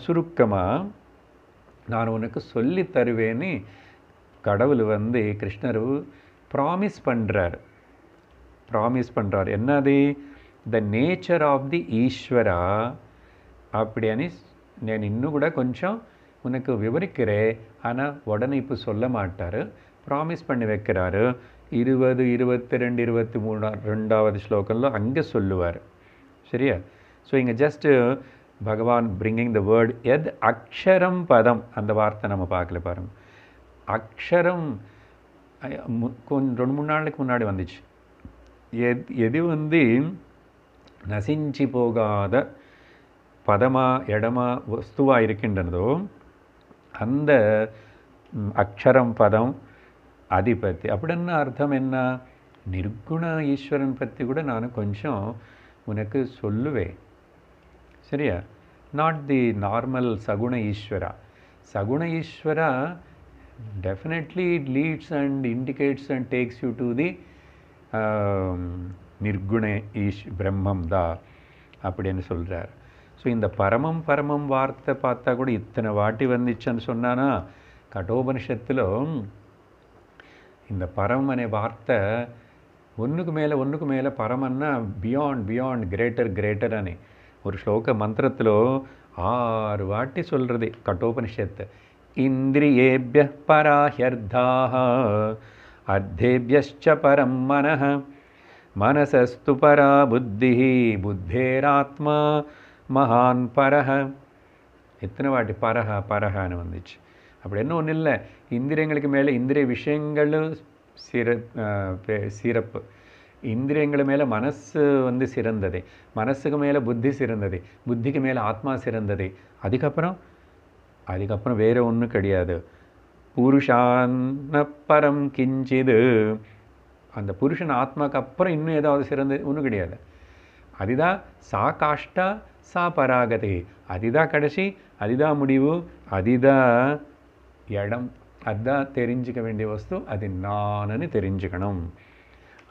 சுருக்கமாக நான் உனக்கு சொல்லி தருவேன்னு கடவுள் வந்து கிருஷ்ணர் ப்ராமிஸ் பண்ணுறார் ப்ராமிஸ் பண்ணுறார் என்னது த நேச்சர் ஆஃப் தி ஈஸ்வரா அப்படின்னு నేను இன்னும் కూడా కొంచెం உனக்கு விவரிக்கிறேன் ஆனால் உடனே இப்போ சொல்ல மாட்டார் ப்ராமிஸ் பண்ணி வைக்கிறாரு இருபது இருபத்தி ரெண்டு இருபத்தி மூணா ரெண்டாவது ஸ்லோகம்ல அங்கே சொல்லுவார் சரியா ஸோ இங்கே ஜஸ்ட்டு பகவான் பிரிங்கிங் த வேர்ட் எத் அக்ஷரம் பதம் அந்த வார்த்தை நம்ம பார்க்கல பாருங்கள் அக்ஷரம் கொஞ்சம் ரெண்டு மூணு நாளுக்கு முன்னாடி வந்துச்சு எத் எது வந்து நசிஞ்சு போகாத பதமாக இடமா வஸ்துவாக இருக்கின்றதோ அந்த அக்ஷரம் பதம் அதிபத்தி அப்படின்னா அர்த்தம் என்ன நிர்குண ஈஸ்வரன் பற்றி கூட நான் கொஞ்சம் உனக்கு சொல்லுவேன் சரியா நாட் தி நார்மல் சகுண ஈஸ்வரா சகுண ஈஸ்வரா definitely it leads and indicates and takes you to the நிர்குண ஈஷ் பிரம்மம் தான் அப்படின்னு சொல்கிறார் ஸோ இந்த பரமம் பரமம் வார்த்தை பார்த்தா கூட இத்தனை வாட்டி வந்துச்சன்னு சொன்னானா கட்டோபனிஷத்தில் இந்த பரம் అనే వార్త ஒன்றுக்கு மேலே ஒன்றுக்கு மேலே பரமன்னா பியாண்ட் பியாண்ட் கிரேட்டர் கிரேட்டர் అని ஒரு ஸ்லோக மந்திரத்தில் ஆறு வாட்டி சொல்கிறது கட்டோபனிஷத்து இந்திரியேபிய பராஹ்யர்தாக அர்த்தேபியச்ச பரம் மன மனசஸ்து பரா புத்தி புத்தேராத்மா மகான் பரஹ எத்தனை வாட்டி பரஹ பரஹான்னு வந்துச்சு அப்படி என்ன ஒன்றும் இல்லை இந்திரியங்களுக்கு மேலே இந்திரிய விஷயங்களும் சிறப் சிறப்பு இந்திரியங்கள் மேலே மனசு வந்து சிறந்தது மனசுக்கு மேலே புத்தி சிறந்தது புத்திக்கு மேலே ஆத்மா சிறந்தது அதுக்கப்புறம் அதுக்கப்புறம் வேறு ஒன்றும் கிடையாது புருஷான்ன பரம் கிஞ்சிது அந்த புருஷன் ஆத்மாக்கு அப்புறம் இன்னும் ஏதாவது சிறந்தது ஒன்றும் கிடையாது அதுதான் சாகாஷ்டா சா பராகதை அதுதான் கடைசி அதுதான் முடிவு அதுதான் இடம் அதுதான் தெரிஞ்சுக்க வேண்டிய வஸ்து அது நானு தெரிஞ்சுக்கணும்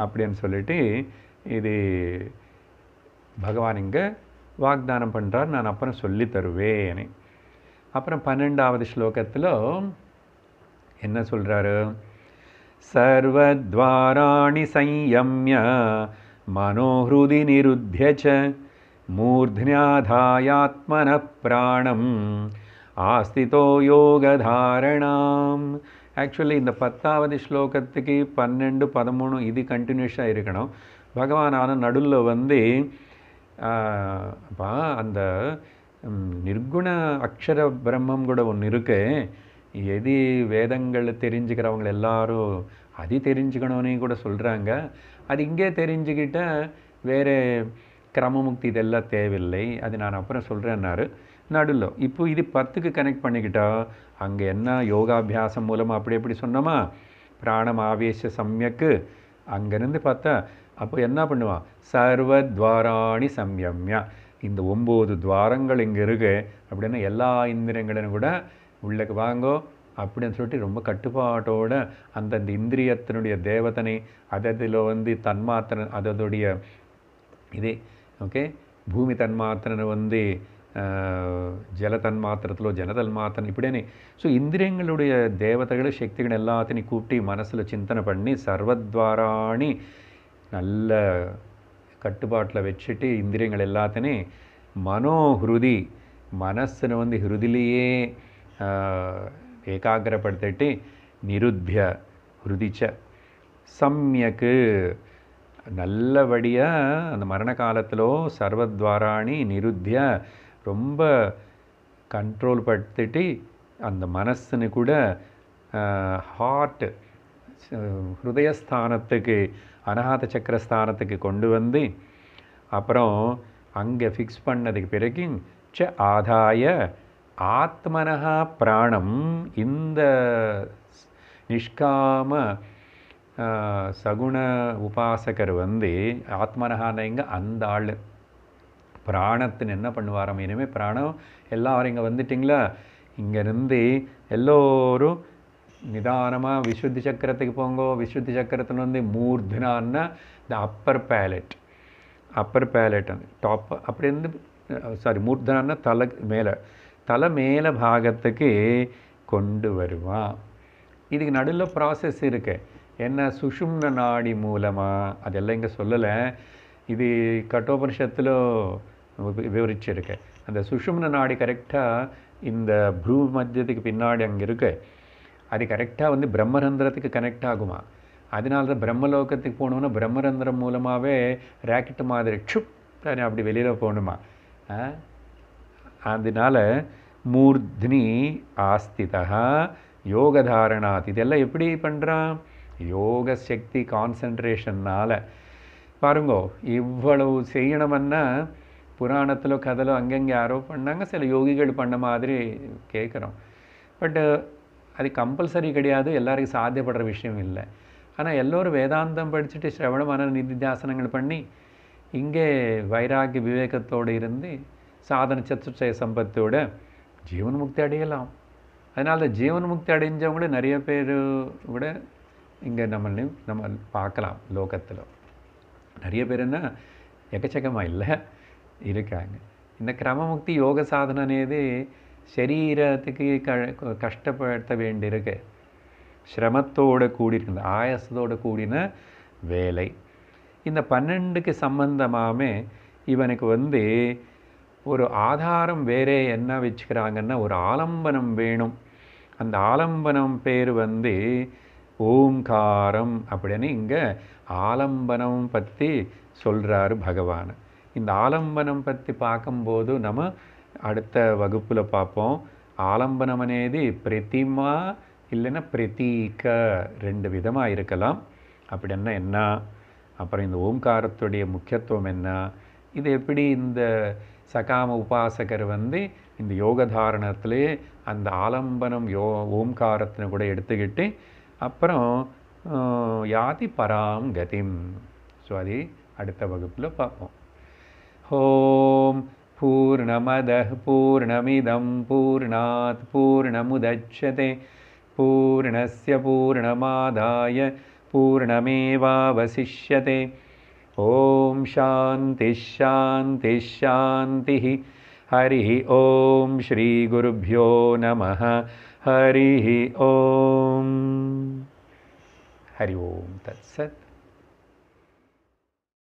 அப்படின்னு சொல்லிட்டு இது பகவான் இங்கே வாக்தானம் பண்ணுறார் நான் அப்புறம் சொல்லி தருவேன் அப்புறம் பன்னெண்டாவது ஸ்லோகத்தில் என்ன சொல்கிறாரு சர்வத்வாராணி संयम्य மனோஹிருதி நிருத்திய மூர்ध्न्याधायात्मनः பிராணம் ஆஸ்திதோ யோகதாரணாம் ஆக்சுவலி இந்த பத்தாவது ஸ்லோகத்துக்கு பன்னெண்டு பதிமூணு இது கண்டினியூஸாக இருக்கணும் பகவானான நடுவில் வந்து அப்பா அந்த நிர்குண அக்ஷர பிரம்மம் கூட ஒன்று இருக்கு எது வேதங்கள் தெரிஞ்சுக்கிறவங்க எல்லாரும் அது தெரிஞ்சுக்கணும்னு கூட சொல்கிறாங்க அது இங்கே தெரிஞ்சுக்கிட்ட வேறு கிரமமுக்தி இதெல்லாம் தேவையில்லை அது நான் அப்புறம் சொல்கிறேன்னாரு நடுவில் இப்போ இது பத்துக்கு கனெக்ட் பண்ணிக்கிட்டா அங்கே என்ன யோகாபியாசம் மூலமாக அப்படி எப்படி சொன்னோமா பிராணம் ஆவேச சமயக்கு அங்கேருந்து பார்த்தா அப்போ என்ன பண்ணுவான் சர்வ துவாராணி சம்யம்யா இந்த ஒம்பது துவாரங்கள் இங்கே இருக்கு அப்படின்னா எல்லா இந்திரியங்களும் கூட உள்ளக்கு வாங்கோ அப்படின்னு சொல்லிட்டு ரொம்ப கட்டுப்பாட்டோட அந்தந்த இந்திரியத்தினுடைய தேவதனை அததில் வந்து தன்மாத்திரன் அதோடைய இதே ఓకే భూమి తన్మాత్రను வந்து ஜல தன்மாத்திரத்திலோ ஜனதன்மாத்திரம் இப்படின்னு ஸோ இந்திரியங்களுடைய தேவதைகளை சக்திகள் எல்லாத்தையும் கூப்பிட்டு மனசில் சிந்தனை பண்ணி சர்வத்வாராணி நல்ல கட்டுப்பாட்டில் வச்சுட்டு இந்திரியங்கள் எல்லாத்தையும் மனோஹிருதி மனசில் வந்து ஹிருதிலேயே ஏகாகிரப்படுத்திட்டு நிருத்ய ஹிருதிச்ச சம்யக்கு நல்லபடியாக அந்த மரண காலத்திலோ சர்வத்வாராணி நிருத்திய ரொம்ப கண்ட்ரோல் படுத்திட்டு அந்த மனசுன்னு கூட ஹார்ட் ஹிருதயஸ்தானத்துக்கு அனாத சக்கரஸ்தானத்துக்கு கொண்டு வந்து அப்புறம் அங்கே ஃபிக்ஸ் பண்ணதுக்கு பிறகு ச ஆதாய ஆத்மனஹா பிராணம் இந்த நிஷ்காம சகுண உபாசகர் வந்து ஆத்மனஹானைங்க அந்த ஆள் பிராணத்தின் என்ன பண்ணுவாராம் இனிமேல் பிராணம் எல்லாரும் இங்கே வந்துட்டிங்களா இங்கேருந்து எல்லோரும் நிதானமாக விசுத்தி சக்கரத்துக்கு போங்கோ விசுத்தி சக்கரத்தில் வந்து மூர்தனான்னா the upper palate upper palate அந்த டாப் இருந்து சாரி மூர்தனான்னா தலை மேலே தலை மேலே பாகத்துக்கு கொண்டு வருவான் இதுக்கு நடுவில் ப்ராசஸ் இருக்குது என்ன சுஷும்ன நாடி மூலமாக அதெல்லாம் இங்கே சொல்லலை இது கட்டோபனிஷத்தில் விவரிச்சிருக்கு அந்த சுஷும்ன நாடி கரெக்டாக இந்த ப்ரூ மத்தியத்துக்கு பின்னாடி அங்கே இருக்கு அது கரெக்டாக வந்து பிரம்மரந்திரத்துக்கு கனெக்ட் ஆகுமா அதனால தான் பிரம்மலோகத்துக்கு போனோம்னா பிரம்மரந்திரம் மூலமாகவே ராக்கெட் மாதிரி ஷுப் அப்படி வெளியில் போகணுமா அதனால் மூர்த்னி ஆஸ்திதா யோகதாரணாத் இதெல்லாம் எப்படி பண்ணுறான் யோக சக்தி கான்சன்ட்ரேஷன்னால் பாருங்கோ இவ்வளவு செய்யணுமன்னா புராணத்திலோ கதையிலோ அங்கங்கே யாரோ பண்ணாங்க சில யோகிகள் பண்ண மாதிரி கேட்குறோம் பட்டு அது கம்பல்சரி கிடையாது எல்லாருக்கும் சாத்தியப்படுற விஷயம் இல்லை ஆனால் எல்லோரும் வேதாந்தம் படிச்சுட்டு சிரவணமான நிதித்தியாசனங்கள் பண்ணி இங்கே வைராகிய விவேகத்தோடு இருந்து சாதன சத்துச்சய சம்பத்தோட ஜீவன் முக்தி அடையலாம் அதனால ஜீவன் முக்தி அடைஞ்சவங்கள நிறைய பேர் விட இங்கே நம்மளை நம்ம பார்க்கலாம் லோகத்தில் நிறைய பேர் என்ன எக்கச்சக்கமாக இல்லை இருக்காங்க இந்த கிரமமுக்தி யோக சாதனை சரீரத்துக்கு க கஷ்டப்படுத்த வேண்டியிருக்கு சிரமத்தோடு கூடியிருக்கு ஆயசத்தோடு கூடின வேலை இந்த பன்னெண்டுக்கு சம்பந்தமாமே இவனுக்கு வந்து ஒரு ஆதாரம் வேறே என்ன வச்சுக்கிறாங்கன்னா ஒரு ஆலம்பனம் வேணும் அந்த ஆலம்பனம் பேர் வந்து ஓம்காரம் அப்படின்னு இங்கே ஆலம்பனம் பற்றி சொல்கிறாரு பகவான் இந்த ஆலம்பனம் பற்றி பார்க்கும்போது நம்ம அடுத்த வகுப்பில் பார்ப்போம் ஆலம்பனம் అనేది பிரதிமா இல்லைன்னா பிரதீக ரெண்டு விதமாக இருக்கலாம் அப்படின்னா என்ன அப்புறம் இந்த ஓம்காரத்துடைய முக்கியத்துவம் என்ன இது எப்படி இந்த சகாம உபாசகர் வந்து இந்த யோகதாரணத்துலேயே அந்த ஆலம்பனம் யோ ஓம்காரத்தினை கூட எடுத்துக்கிட்டு अपरं याति परां गतिं स्वादि अगुपों ॐ पूर्णमदः पूर्णमिदं पूर्णात् पूर्णमुदच्छते पूर्णस्य पूर्णमादाय पूर्णमेवावशिष्यते ॐ शान्तिश्शान्तिश्शान्तिः हरिः ॐ श्रीगुरुभ्यो नमः हरि ओम हरि ओम तत्सत